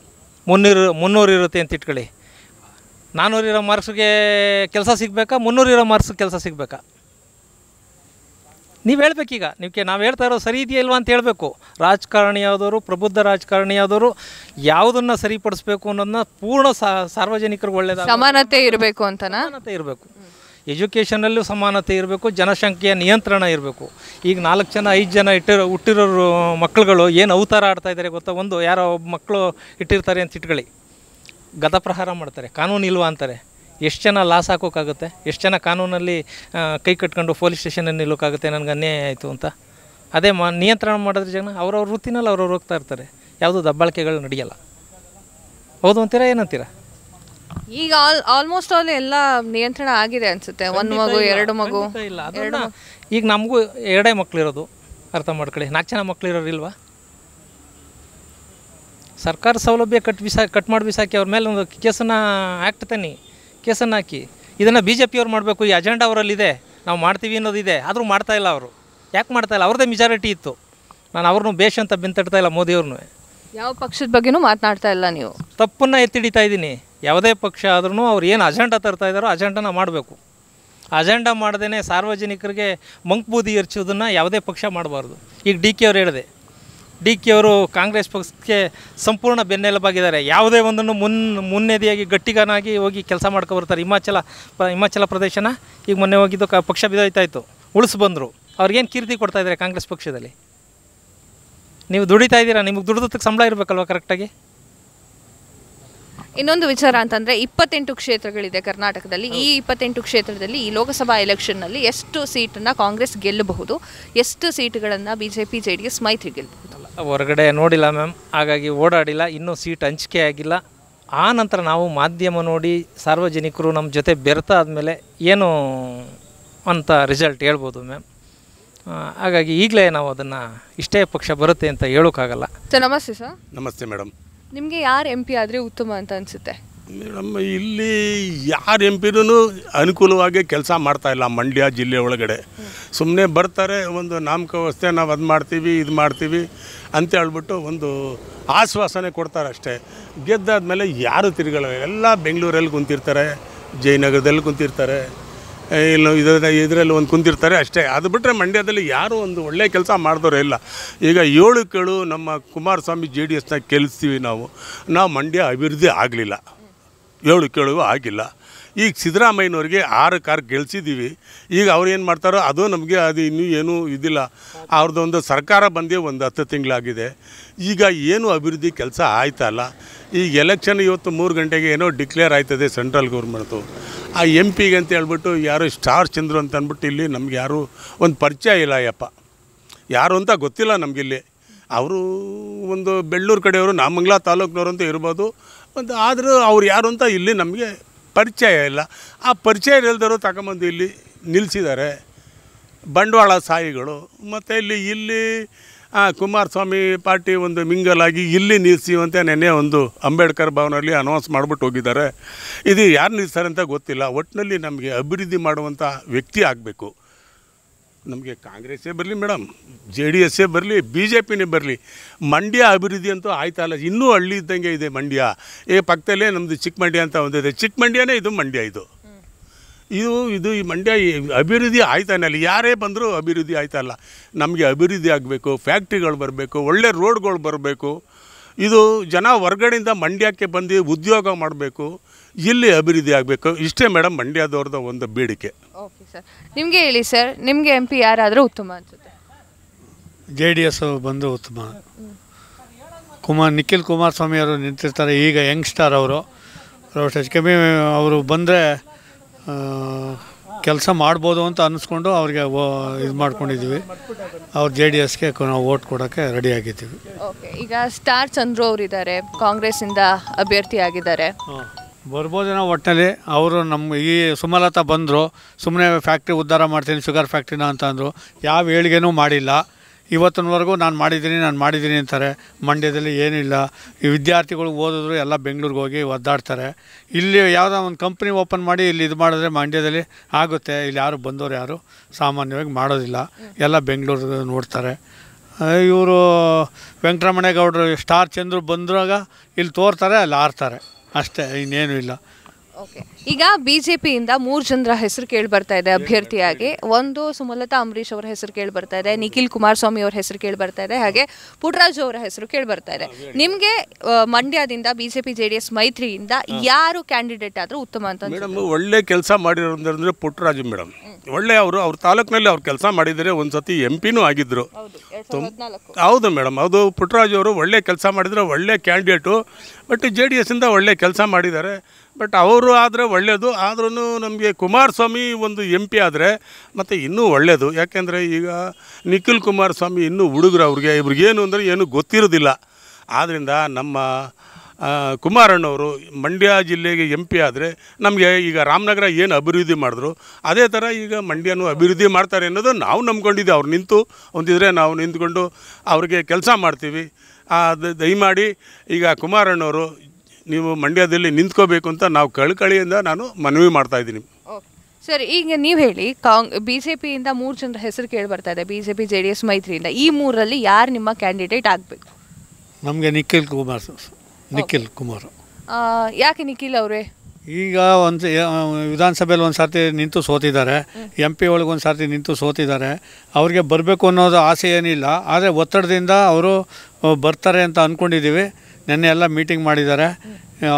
ಮುನ್ನೂರು ಮುನ್ನೂರು ಇರುತ್ತೆ ಅಂತ ಇಟ್ಕೊಳ್ಳಿ ನಾನ್ನೂರಿರೋ ಮಾರ್ಕ್ಸ್ಗೆ ಕೆಲಸ ಸಿಗಬೇಕಾ ಮುನ್ನೂರಿರೋ ಮಾರ್ಕ್ಸ್ಗೆ ಕೆಲಸ ಸಿಗಬೇಕಾ ನೀವು ಹೇಳಬೇಕೀಗ ನೀವು ನಾವು ಹೇಳ್ತಾ ಇರೋ ಸರಿ ಇದೆಯಾ ಇಲ್ವಾ ಅಂತ ಹೇಳಬೇಕು ರಾಜಕಾರಣಿಯಾದವರು ಪ್ರಬುದ್ಧ ರಾಜಕಾರಣಿಯಾದವರು ಯಾವುದನ್ನು ಸರಿಪಡಿಸಬೇಕು ಅನ್ನೋದನ್ನ ಪೂರ್ಣ ಸಾರ್ವಜನಿಕರಿಗೆ ಒಳ್ಳೆಯದ ಸಮಾನತೆ ಇರಬೇಕು ಅಂತ ಸಮಾನತೆ ಇರಬೇಕು ಎಜುಕೇಷನಲ್ಲೂ ಸಮಾನತೆ ಇರಬೇಕು ಜನಸಂಖ್ಯೆಯ ನಿಯಂತ್ರಣ ಇರಬೇಕು ಈಗ ನಾಲ್ಕು ಜನ ಐದು ಜನ ಇಟ್ಟಿರೋ ಹುಟ್ಟಿರೋರು ಮಕ್ಕಳುಗಳು ಏನು ಅವತಾರ ಆಡ್ತಾ ಇದ್ದಾರೆ ಗೊತ್ತಾ ಒಂದು ಯಾರೋ ಮಕ್ಕಳು ಇಟ್ಟಿರ್ತಾರೆ ಅಂತ ಇಟ್ಕೊಳ್ಳಿ ಗದಪ್ರಹಾರ ಮಾಡ್ತಾರೆ ಕಾನೂನು ಇಲ್ವಾ ಅಂತಾರೆ ಎಷ್ಟು ಜನ ಲಾಸ್ ಹಾಕೋಕ್ಕಾಗುತ್ತೆ ಎಷ್ಟು ಜನ ಕಾನೂನಲ್ಲಿ ಕೈ ಕಟ್ಕೊಂಡು ಪೊಲೀಸ್ ಸ್ಟೇಷನಲ್ಲಿ ನಿಲ್ಲೋಕ್ಕಾಗುತ್ತೆ ನನಗೆ ಅನ್ಯಾಯ ಆಯಿತು ಅಂತ ಅದೇ ನಿಯಂತ್ರಣ ಮಾಡಿದ್ರೆ ಜನ ಅವ್ರವ್ರ ವೃತ್ತಿನಲ್ಲಿ ಅವ್ರವ್ರು ಹೋಗ್ತಾ ಇರ್ತಾರೆ ಯಾವುದು ದಬ್ಬಾಳಿಕೆಗಳು ನಡೆಯಲ್ಲ ಹೌದು ಅಂತೀರಾ ಏನಂತೀರಾ ಈಗ ಆಲ್ ಆಲ್ಮೋಸ್ಟ್ ಆಲ್ ಎಲ್ಲ ನಿಯಂತ್ರಣ ಆಗಿದೆ ಅನ್ಸುತ್ತೆ ಒಂದು ಮಗು ಎರಡು ಮಗು ಇಲ್ಲ ಎರಡು ಈಗ ನಮಗೂ ಎರಡೇ ಮಕ್ಕಳಿರೋದು ಅರ್ಥ ಮಾಡ್ಕೊಳ್ಳಿ ನಾಲ್ಕು ಜನ ಮಕ್ಕಳಿರೋರು ಇಲ್ವಾ ಸರ್ಕಾರ ಸೌಲಭ್ಯ ಕಟ್ ಬಿಸಾ ಕಟ್ ಮಾಡಿ ಬಿಸಾಕಿ ಅವ್ರ ಮೇಲೆ ಒಂದು ಕೇಸನ್ನ ಆ್ಯಕ್ಟ್ ತನ್ನಿ ಕೇಸನ್ನು ಹಾಕಿ ಇದನ್ನು ಬಿ ಜೆ ಪಿಯವ್ರು ಮಾಡಬೇಕು ಈ ಅಜೆಂಡಾ ಅವರಲ್ಲಿದೆ ನಾವು ಮಾಡ್ತೀವಿ ಅನ್ನೋದಿದೆ ಆದರೂ ಮಾಡ್ತಾ ಇಲ್ಲ ಅವರು ಯಾಕೆ ಮಾಡ್ತಾ ಇಲ್ಲ ಅವ್ರದ್ದೇ ಮೆಜಾರಿಟಿ ಇತ್ತು ನಾನು ಅವ್ರನ್ನೂ ಬೇಷ್ ಅಂತ ಬಿಂತಡ್ತಾ ಇಲ್ಲ ಮೋದಿಯವ್ರನ್ನೂ ಯಾವ ಪಕ್ಷದ ಬಗ್ಗೆನೂ ಮಾತನಾಡ್ತಾ ಇಲ್ಲ ನೀವು ತಪ್ಪನ್ನು ಎತ್ತಿಡಿತಾ ಇದ್ದೀನಿ ಯಾವುದೇ ಪಕ್ಷ ಆದ್ರೂ ಅವ್ರು ಏನು ಅಜೆಂಡಾ ತರ್ತಾ ಇದ್ದಾರೋ ಅಜೆಂಡಾನ ಮಾಡಬೇಕು ಅಜೆಂಡಾ ಮಾಡ್ದೇ ಸಾರ್ವಜನಿಕರಿಗೆ ಮಂಕ್ ಬೂದಿ ಎರಚೋದನ್ನು ಯಾವುದೇ ಪಕ್ಷ ಮಾಡಬಾರ್ದು ಈಗ ಡಿ ಕೆ ಅವ್ರು ಹೇಳಿದೆ ಡಿ ಕೆ ಅವರು ಕಾಂಗ್ರೆಸ್ ಪಕ್ಷಕ್ಕೆ ಸಂಪೂರ್ಣ ಬೆನ್ನೆಲುಬಾಗಿದ್ದಾರೆ ಯಾವುದೇ ಒಂದನ್ನು ಮುನ್ ಮುನ್ನೆದಿಯಾಗಿ ಗಟ್ಟಿಗನಾಗಿ ಹೋಗಿ ಕೆಲಸ ಬರ್ತಾರೆ ಹಿಮಾಚಲ ಹಿಮಾಚಲ ಪ್ರದೇಶನ ಈಗ ಮೊನ್ನೆ ಹೋಗಿದ್ದು ಕ ಪಕ್ಷ ಇತ್ತು ಉಳಿಸ್ ಬಂದರು ಅವ್ರಿಗೇನು ಕೀರ್ತಿ ಇದ್ದಾರೆ ಕಾಂಗ್ರೆಸ್ ಪಕ್ಷದಲ್ಲಿ ನೀವು ದುಡಿತಾ ಇದ್ದೀರಾ ನಿಮಗೆ ದುಡಿದಕ್ಕೆ ಸಂಬಳ ಇರಬೇಕಲ್ವಾ ಕರೆಕ್ಟಾಗಿ ಇನ್ನೊಂದು ವಿಚಾರ ಅಂತಂದರೆ ಇಪ್ಪತ್ತೆಂಟು ಕ್ಷೇತ್ರಗಳಿದೆ ಕರ್ನಾಟಕದಲ್ಲಿ ಈ ಇಪ್ಪತ್ತೆಂಟು ಕ್ಷೇತ್ರದಲ್ಲಿ ಈ ಲೋಕಸಭಾ ಎಲೆಕ್ಷನ್ನಲ್ಲಿ ಎಷ್ಟು ಸೀಟನ್ನು ಕಾಂಗ್ರೆಸ್ ಗೆಲ್ಲಬಹುದು ಎಷ್ಟು ಸೀಟುಗಳನ್ನು B J P J D S ಮೈತ್ರಿ ಗೆಲ್ಲಬಹುದು ಹೊರಗಡೆ ನೋಡಿಲ್ಲ ಮ್ಯಾಮ್ ಹಾಗಾಗಿ ಓಡಾಡಿಲ್ಲ ಇನ್ನೂ ಸೀಟ್ ಹಂಚಿಕೆ ಆಗಿಲ್ಲ ಆ ನಂತರ ನಾವು ಮಾಧ್ಯಮ ನೋಡಿ ಸಾರ್ವಜನಿಕರು ನಮ್ಮ ಜೊತೆ ಬೆರೆತಾದಮೇಲೆ ಆದಮೇಲೆ ಏನು ಅಂತ ರಿಸಲ್ಟ್ ಹೇಳ್ಬೋದು ಮ್ಯಾಮ್ ಹಾಗಾಗಿ ಈಗಲೇ ನಾವು ಅದನ್ನು ಇಷ್ಟೇ ಪಕ್ಷ ಬರುತ್ತೆ ಅಂತ ಹೇಳೋಕ್ಕಾಗಲ್ಲ ಸರ್ ನಮಸ್ತೆ ಸರ್ ನಮಸ್ತೆ ಮೇಡಮ್ ನಿಮಗೆ ಯಾರು ಎಂ ಪಿ ಆದರೆ ಉತ್ತಮ ಅಂತ ಅನಿಸುತ್ತೆ ನಮ್ಮ ಇಲ್ಲಿ ಯಾರು ಎಂ ಪಿನೂ ಅನುಕೂಲವಾಗಿ ಕೆಲಸ ಮಾಡ್ತಾಯಿಲ್ಲ ಮಂಡ್ಯ ಜಿಲ್ಲೆ ಒಳಗಡೆ ಸುಮ್ಮನೆ ಬರ್ತಾರೆ ಒಂದು ನಾಮಕ ವ್ಯವಸ್ಥೆ ನಾವು ಅದು ಮಾಡ್ತೀವಿ ಇದು ಮಾಡ್ತೀವಿ ಅಂತ ಹೇಳ್ಬಿಟ್ಟು ಒಂದು ಆಶ್ವಾಸನೆ ಕೊಡ್ತಾರೆ ಅಷ್ಟೇ ಮೇಲೆ ಯಾರು ತಿರುಗಲ್ಲ ಎಲ್ಲ ಬೆಂಗಳೂರಲ್ಲಿ ಕುಂತಿರ್ತಾರೆ ಜಯನಗರದಲ್ಲಿ ಕುಂತಿರ್ತಾರೆ ಇಲ್ಲ ಇದರ ಇದರಲ್ಲಿ ಒಂದು ಕುಂತಿರ್ತಾರೆ ಅಷ್ಟೇ ಅದು ಬಿಟ್ಟರೆ ಮಂಡ್ಯದಲ್ಲಿ ಯಾರೂ ಒಂದು ಒಳ್ಳೆಯ ಕೆಲಸ ಮಾಡಿದವರೇ ಇಲ್ಲ ಈಗ ಏಳು ಕೇಳು ನಮ್ಮ ಕುಮಾರಸ್ವಾಮಿ ಜೆ ಡಿ ಎಸ್ನ ಗೆಲ್ಲಿಸ್ತೀವಿ ನಾವು ನಾವು ಮಂಡ್ಯ ಅಭಿವೃದ್ಧಿ ಆಗಲಿಲ್ಲ ಹೇಳು ಕೇಳುವ ಆಗಿಲ್ಲ ಈಗ ಸಿದ್ದರಾಮಯ್ಯನವ್ರಿಗೆ ಆರು ಕಾರ್ ಗೆಲ್ಸಿದ್ದೀವಿ ಈಗ ಅವ್ರು ಏನು ಮಾಡ್ತಾರೋ ಅದು ನಮಗೆ ಅದು ಇನ್ನೂ ಏನೂ ಇದಿಲ್ಲ ಅವ್ರದ್ದೊಂದು ಸರ್ಕಾರ ಬಂದೇ ಒಂದು ಹತ್ತು ತಿಂಗಳಾಗಿದೆ ಈಗ ಏನು ಅಭಿವೃದ್ಧಿ ಕೆಲಸ ಆಯ್ತಲ್ಲ ಈಗ ಎಲೆಕ್ಷನ್ ಇವತ್ತು ಮೂರು ಗಂಟೆಗೆ ಏನೋ ಡಿಕ್ಲೇರ್ ಆಯ್ತದೆ ಸೆಂಟ್ರಲ್ ಗೌರ್ಮೆಂಟು ಆ ಎಮ್ ಪಿಗೆ ಅಂತ ಹೇಳ್ಬಿಟ್ಟು ಯಾರು ಸ್ಟಾರ್ ಚಂದ್ರು ಅಂತ ಅಂದ್ಬಿಟ್ಟು ಇಲ್ಲಿ ನಮ್ಗೆ ಯಾರು ಒಂದು ಪರಿಚಯ ಇಲ್ಲ ಯಪ್ಪ ಯಾರು ಅಂತ ಗೊತ್ತಿಲ್ಲ ನಮಗಿಲ್ಲಿ ಅವರು ಒಂದು ಬೆಳ್ಳೂರು ಕಡೆಯವರು ನಾಮಂಗ್ಲಾ ತಾಲೂಕಿನವರು ಅಂತ ಇರ್ಬೋದು ಒಂದು ಆದರೂ ಅವ್ರು ಯಾರು ಅಂತ ಇಲ್ಲಿ ನಮಗೆ ಪರಿಚಯ ಇಲ್ಲ ಆ ಪರಿಚಯ ಇಲ್ದಿರೋ ತಗೊಂಬಂದು ಇಲ್ಲಿ ನಿಲ್ಲಿಸಿದ್ದಾರೆ ಬಂಡವಾಳ ಸಾಯಿಗಳು ಮತ್ತು ಇಲ್ಲಿ ಇಲ್ಲಿ ಕುಮಾರಸ್ವಾಮಿ ಪಾರ್ಟಿ ಒಂದು ಮಿಂಗಲ್ ಆಗಿ ಇಲ್ಲಿ ನಿಲ್ಲಿಸಿವಂತೆ ನೆನ್ನೆ ಒಂದು ಅಂಬೇಡ್ಕರ್ ಭವನಲ್ಲಿ ಅನೌನ್ಸ್ ಮಾಡಿಬಿಟ್ಟು ಹೋಗಿದ್ದಾರೆ ಇದು ಯಾರು ನಿಲ್ಲಿಸ್ತಾರೆ ಅಂತ ಗೊತ್ತಿಲ್ಲ ಒಟ್ಟಿನಲ್ಲಿ ನಮಗೆ ಅಭಿವೃದ್ಧಿ ಮಾಡುವಂಥ ವ್ಯಕ್ತಿ ಆಗಬೇಕು ನಮಗೆ ಕಾಂಗ್ರೆಸ್ಸೇ ಬರಲಿ ಮೇಡಮ್ ಜೆ ಡಿ ಎಸ್ಸೇ ಬರಲಿ ಬಿ ಜೆ ಪಿನೇ ಬರಲಿ ಮಂಡ್ಯ ಅಭಿವೃದ್ಧಿ ಅಂತೂ ಇಲ್ಲ ಇನ್ನೂ ಹಳ್ಳಿ ಇದ್ದಂಗೆ ಇದೆ ಮಂಡ್ಯ ಏ ಪಕ್ಕದಲ್ಲೇ ನಮ್ಮದು ಚಿಕ್ಕ ಮಂಡ್ಯ ಅಂತ ಒಂದಿದೆ ಚಿಕ್ಕ ಮಂಡ್ಯನೇ ಇದು ಮಂಡ್ಯ ಇದು ಇದು ಇದು ಈ ಮಂಡ್ಯ ಅಭಿವೃದ್ಧಿ ಆಯ್ತಾನೆ ಅಲ್ಲಿ ಯಾರೇ ಬಂದರೂ ಅಭಿವೃದ್ಧಿ ಆಯ್ತಲ್ಲ ನಮಗೆ ಅಭಿವೃದ್ಧಿ ಆಗಬೇಕು ಫ್ಯಾಕ್ಟ್ರಿಗಳು ಬರಬೇಕು ಒಳ್ಳೆ ರೋಡ್ಗಳು ಬರಬೇಕು ಇದು ಜನ ಹೊರ್ಗಡೆಯಿಂದ ಮಂಡ್ಯಕ್ಕೆ ಬಂದು ಉದ್ಯೋಗ ಮಾಡಬೇಕು ಇಲ್ಲಿ ಅಭಿವೃದ್ಧಿ ಆಗಬೇಕು ಇಷ್ಟೇ ಮೇಡಮ್ ಮಂಡ್ಯದವ್ರದ್ದು ಒಂದು ಬೇಡಿಕೆ ಓಕೆ ಸರ್ ನಿಮಗೆ ಹೇಳಿ ಸರ್ ನಿಮಗೆ ಎಂ ಪಿ ಯಾರಾದರೂ ಉತ್ತಮ ಅನ್ಸುತ್ತೆ ಜೆ ಡಿ ಎಸ್ ಬಂದು ಉತ್ತಮ ಕುಮಾರ್ ನಿಖಿಲ್ ಕುಮಾರಸ್ವಾಮಿ ಅವರು ನಿಂತಿರ್ತಾರೆ ಈಗ ಯಂಗ್ ಸ್ಟಾರ್ ಅವರು ಹೆಚ್ಚು ಕಮ್ಮಿ ಅವರು ಬಂದರೆ ಕೆಲಸ ಮಾಡ್ಬೋದು ಅಂತ ಅನ್ನಿಸ್ಕೊಂಡು ಅವ್ರಿಗೆ ಇದು ಮಾಡ್ಕೊಂಡಿದ್ದೀವಿ ಅವ್ರು ಜೆ ಡಿ ಎಸ್ಗೆ ನಾವು ಓಟ್ ಕೊಡೋಕ್ಕೆ ರೆಡಿ ಆಗಿದ್ದೀವಿ ಓಕೆ ಈಗ ಸ್ಟಾರ್ ಚಂದ್ರು ಅವರಿದ್ದಾರೆ ಕಾಂಗ್ರೆಸ್ಸಿಂದ ಅಭ್ಯರ್ಥಿ ಆಗಿದ್ದಾರೆ ಬರ್ಬೋದೇನೋ ಒಟ್ಟಿನಲ್ಲಿ ಅವರು ನಮ್ಮ ಈ ಸುಮಲತಾ ಬಂದರು ಸುಮ್ಮನೆ ಫ್ಯಾಕ್ಟ್ರಿ ಉದ್ಧಾರ ಮಾಡ್ತೀನಿ ಶುಗರ್ ಫ್ಯಾಕ್ಟ್ರಿನ ಅಂತ ಅಂದರು ಯಾವ ಏಳಿಗೆನೂ ಮಾಡಿಲ್ಲ ಇವತ್ತಿನವರೆಗೂ ನಾನು ಮಾಡಿದ್ದೀನಿ ನಾನು ಮಾಡಿದ್ದೀನಿ ಅಂತಾರೆ ಮಂಡ್ಯದಲ್ಲಿ ಏನಿಲ್ಲ ಈ ವಿದ್ಯಾರ್ಥಿಗಳು ಓದಿದ್ರು ಎಲ್ಲ ಬೆಂಗಳೂರಿಗೆ ಹೋಗಿ ಒದ್ದಾಡ್ತಾರೆ ಇಲ್ಲಿ ಯಾವುದೋ ಒಂದು ಕಂಪ್ನಿ ಓಪನ್ ಮಾಡಿ ಇಲ್ಲಿ ಇದು ಮಾಡಿದ್ರೆ ಮಂಡ್ಯದಲ್ಲಿ ಆಗುತ್ತೆ ಇಲ್ಲಿ ಯಾರು ಬಂದವರು ಯಾರು ಸಾಮಾನ್ಯವಾಗಿ ಮಾಡೋದಿಲ್ಲ ಎಲ್ಲ ಬೆಂಗಳೂರು ನೋಡ್ತಾರೆ ಇವರು ವೆಂಕಟರಮಣೇಗೌಡರು ಸ್ಟಾರ್ ಚಂದ್ರು ಬಂದಾಗ ಇಲ್ಲಿ ತೋರ್ತಾರೆ ಅಲ್ಲಿ ಆರ್ತಾರೆ ಅಷ್ಟೇ ಇನ್ನೇನೂ ಇಲ್ಲ ಓಕೆ ಈಗ ಬಿಜೆಪಿಯಿಂದ ಮೂರು ಜನರ ಹೆಸರು ಕೇಳಿ ಬರ್ತಾ ಇದೆ ಅಭ್ಯರ್ಥಿಯಾಗಿ ಒಂದು ಸುಮಲತಾ ಅಂಬರೀಶ್ ಅವರ ಹೆಸರು ಕೇಳಿ ಬರ್ತಾ ಇದೆ ನಿಖಿಲ್ ಕುಮಾರಸ್ವಾಮಿ ಅವರ ಹೆಸರು ಕೇಳಿ ಬರ್ತಾ ಇದೆ ಹಾಗೆ ಪುಟ್ರಾಜು ಅವರ ಹೆಸರು ಕೇಳಿ ಬರ್ತಾ ಇದೆ ನಿಮಗೆ ಮಂಡ್ಯದಿಂದ ಬಿಜೆಪಿ ಜೆಡಿಎಸ್ ಮೈತ್ರಿಯಿಂದ ಯಾರು ಕ್ಯಾಂಡಿಡೇಟ್ ಆದರೂ ಉತ್ತಮ ಅಂತ ಮೇಡಮ್ ಒಳ್ಳೆ ಕೆಲಸ ಮಾಡಿರೋದಂದ್ರೆ ಪುಟ್ರಾಜು ಮೇಡಮ್ ಒಳ್ಳೆ ಅವರು ಅವ್ರ ತಾಲೂಕಿನಲ್ಲಿ ಅವ್ರು ಕೆಲಸ ಮಾಡಿದರೆ ಒಂದ್ಸತಿ ಎಂ ಪಿನೂ ಆಗಿದ್ರು ಹೌದು ಮೇಡಮ್ ಹೌದು ಪುಟ್ಟರಾಜು ಅವರು ಒಳ್ಳೆ ಕೆಲಸ ಮಾಡಿದರೆ ಒಳ್ಳೆ ಕ್ಯಾಂಡಿಡೇಟು ಬಟ್ ಜೆ ಡಿ ಇಂದ ಒಳ್ಳೆ ಕೆಲಸ ಮಾಡಿದ್ದಾರೆ ಬಟ್ ಅವರು ಆದರೆ ಒಳ್ಳೆಯದು ಆದ್ರೂ ನಮಗೆ ಕುಮಾರಸ್ವಾಮಿ ಒಂದು ಎಂ ಪಿ ಆದರೆ ಮತ್ತು ಇನ್ನೂ ಒಳ್ಳೆಯದು ಯಾಕೆಂದರೆ ಈಗ ನಿಖಿಲ್ ಕುಮಾರಸ್ವಾಮಿ ಇನ್ನೂ ಹುಡುಗರು ಅವ್ರಿಗೆ ಇವ್ರಿಗೇನು ಅಂದರೆ ಏನೂ ಗೊತ್ತಿರೋದಿಲ್ಲ ಆದ್ದರಿಂದ ನಮ್ಮ ಕುಮಾರಣ್ಣವರು ಮಂಡ್ಯ ಜಿಲ್ಲೆಗೆ ಎಂ ಪಿ ಆದರೆ ನಮಗೆ ಈಗ ರಾಮನಗರ ಏನು ಅಭಿವೃದ್ಧಿ ಮಾಡಿದ್ರು ಅದೇ ಥರ ಈಗ ಮಂಡ್ಯನೂ ಅಭಿವೃದ್ಧಿ ಮಾಡ್ತಾರೆ ಅನ್ನೋದು ನಾವು ನಂಬ್ಕೊಂಡಿದ್ದೆ ಅವ್ರು ನಿಂತು ಒಂದಿದ್ರೆ ನಾವು ನಿಂತ್ಕೊಂಡು ಅವ್ರಿಗೆ ಕೆಲಸ ಮಾಡ್ತೀವಿ ದಯಮಾಡಿ ಈಗ ಕುಮಾರಣ್ಣವರು ನೀವು ಮಂಡ್ಯದಲ್ಲಿ ನಿಂತ್ಕೋಬೇಕು ಅಂತ ನಾವು ಕಳಕಳಿಯಿಂದ ನಾನು ಮನವಿ ಮಾಡ್ತಾ ಇದ್ದೀನಿ ಸರ್ ಈಗ ನೀವು ಹೇಳಿ ಕಾಂಗ್ ಬಿ ಜೆ ಪಿಯಿಂದ ಮೂರು ಜನರ ಹೆಸರು ಕೇಳಿ ಬರ್ತಾ ಇದೆ B J P J D S ಮೈತ್ರಿಯಿಂದ ಈ ಮೂರರಲ್ಲಿ ಯಾರು ನಿಮ್ಮ ಕ್ಯಾಂಡಿಡೇಟ್ ಆಗಬೇಕು ನಮಗೆ ನಿಖಿಲ್ ಕುಮಾರ್ ನಿಖಿಲ್ ಕುಮಾರ್ ಯಾಕೆ ನಿಖಿಲ್ ಅವರೇ ಈಗ ಒಂದು ವಿಧಾನಸಭೆಯಲ್ಲಿ ಒಂದು ಸರ್ತಿ ನಿಂತು ಸೋತಿದ್ದಾರೆ ಎಂ ಪಿ ಒಳಗೆ ಒಂದು ಸರ್ತಿ ನಿಂತು ಸೋತಿದ್ದಾರೆ ಅವರಿಗೆ ಬರಬೇಕು ಅನ್ನೋದು ಆಸೆ ಏನಿಲ್ಲ ಆದರೆ ಒತ್ತಡದಿಂದ ಅವರು ಬರ್ತಾರೆ ಅಂತ ಅಂದ್ಕೊಂಡಿದ್ದೀವಿ ನಿನ್ನೆ ಎಲ್ಲ ಮೀಟಿಂಗ್ ಮಾಡಿದ್ದಾರೆ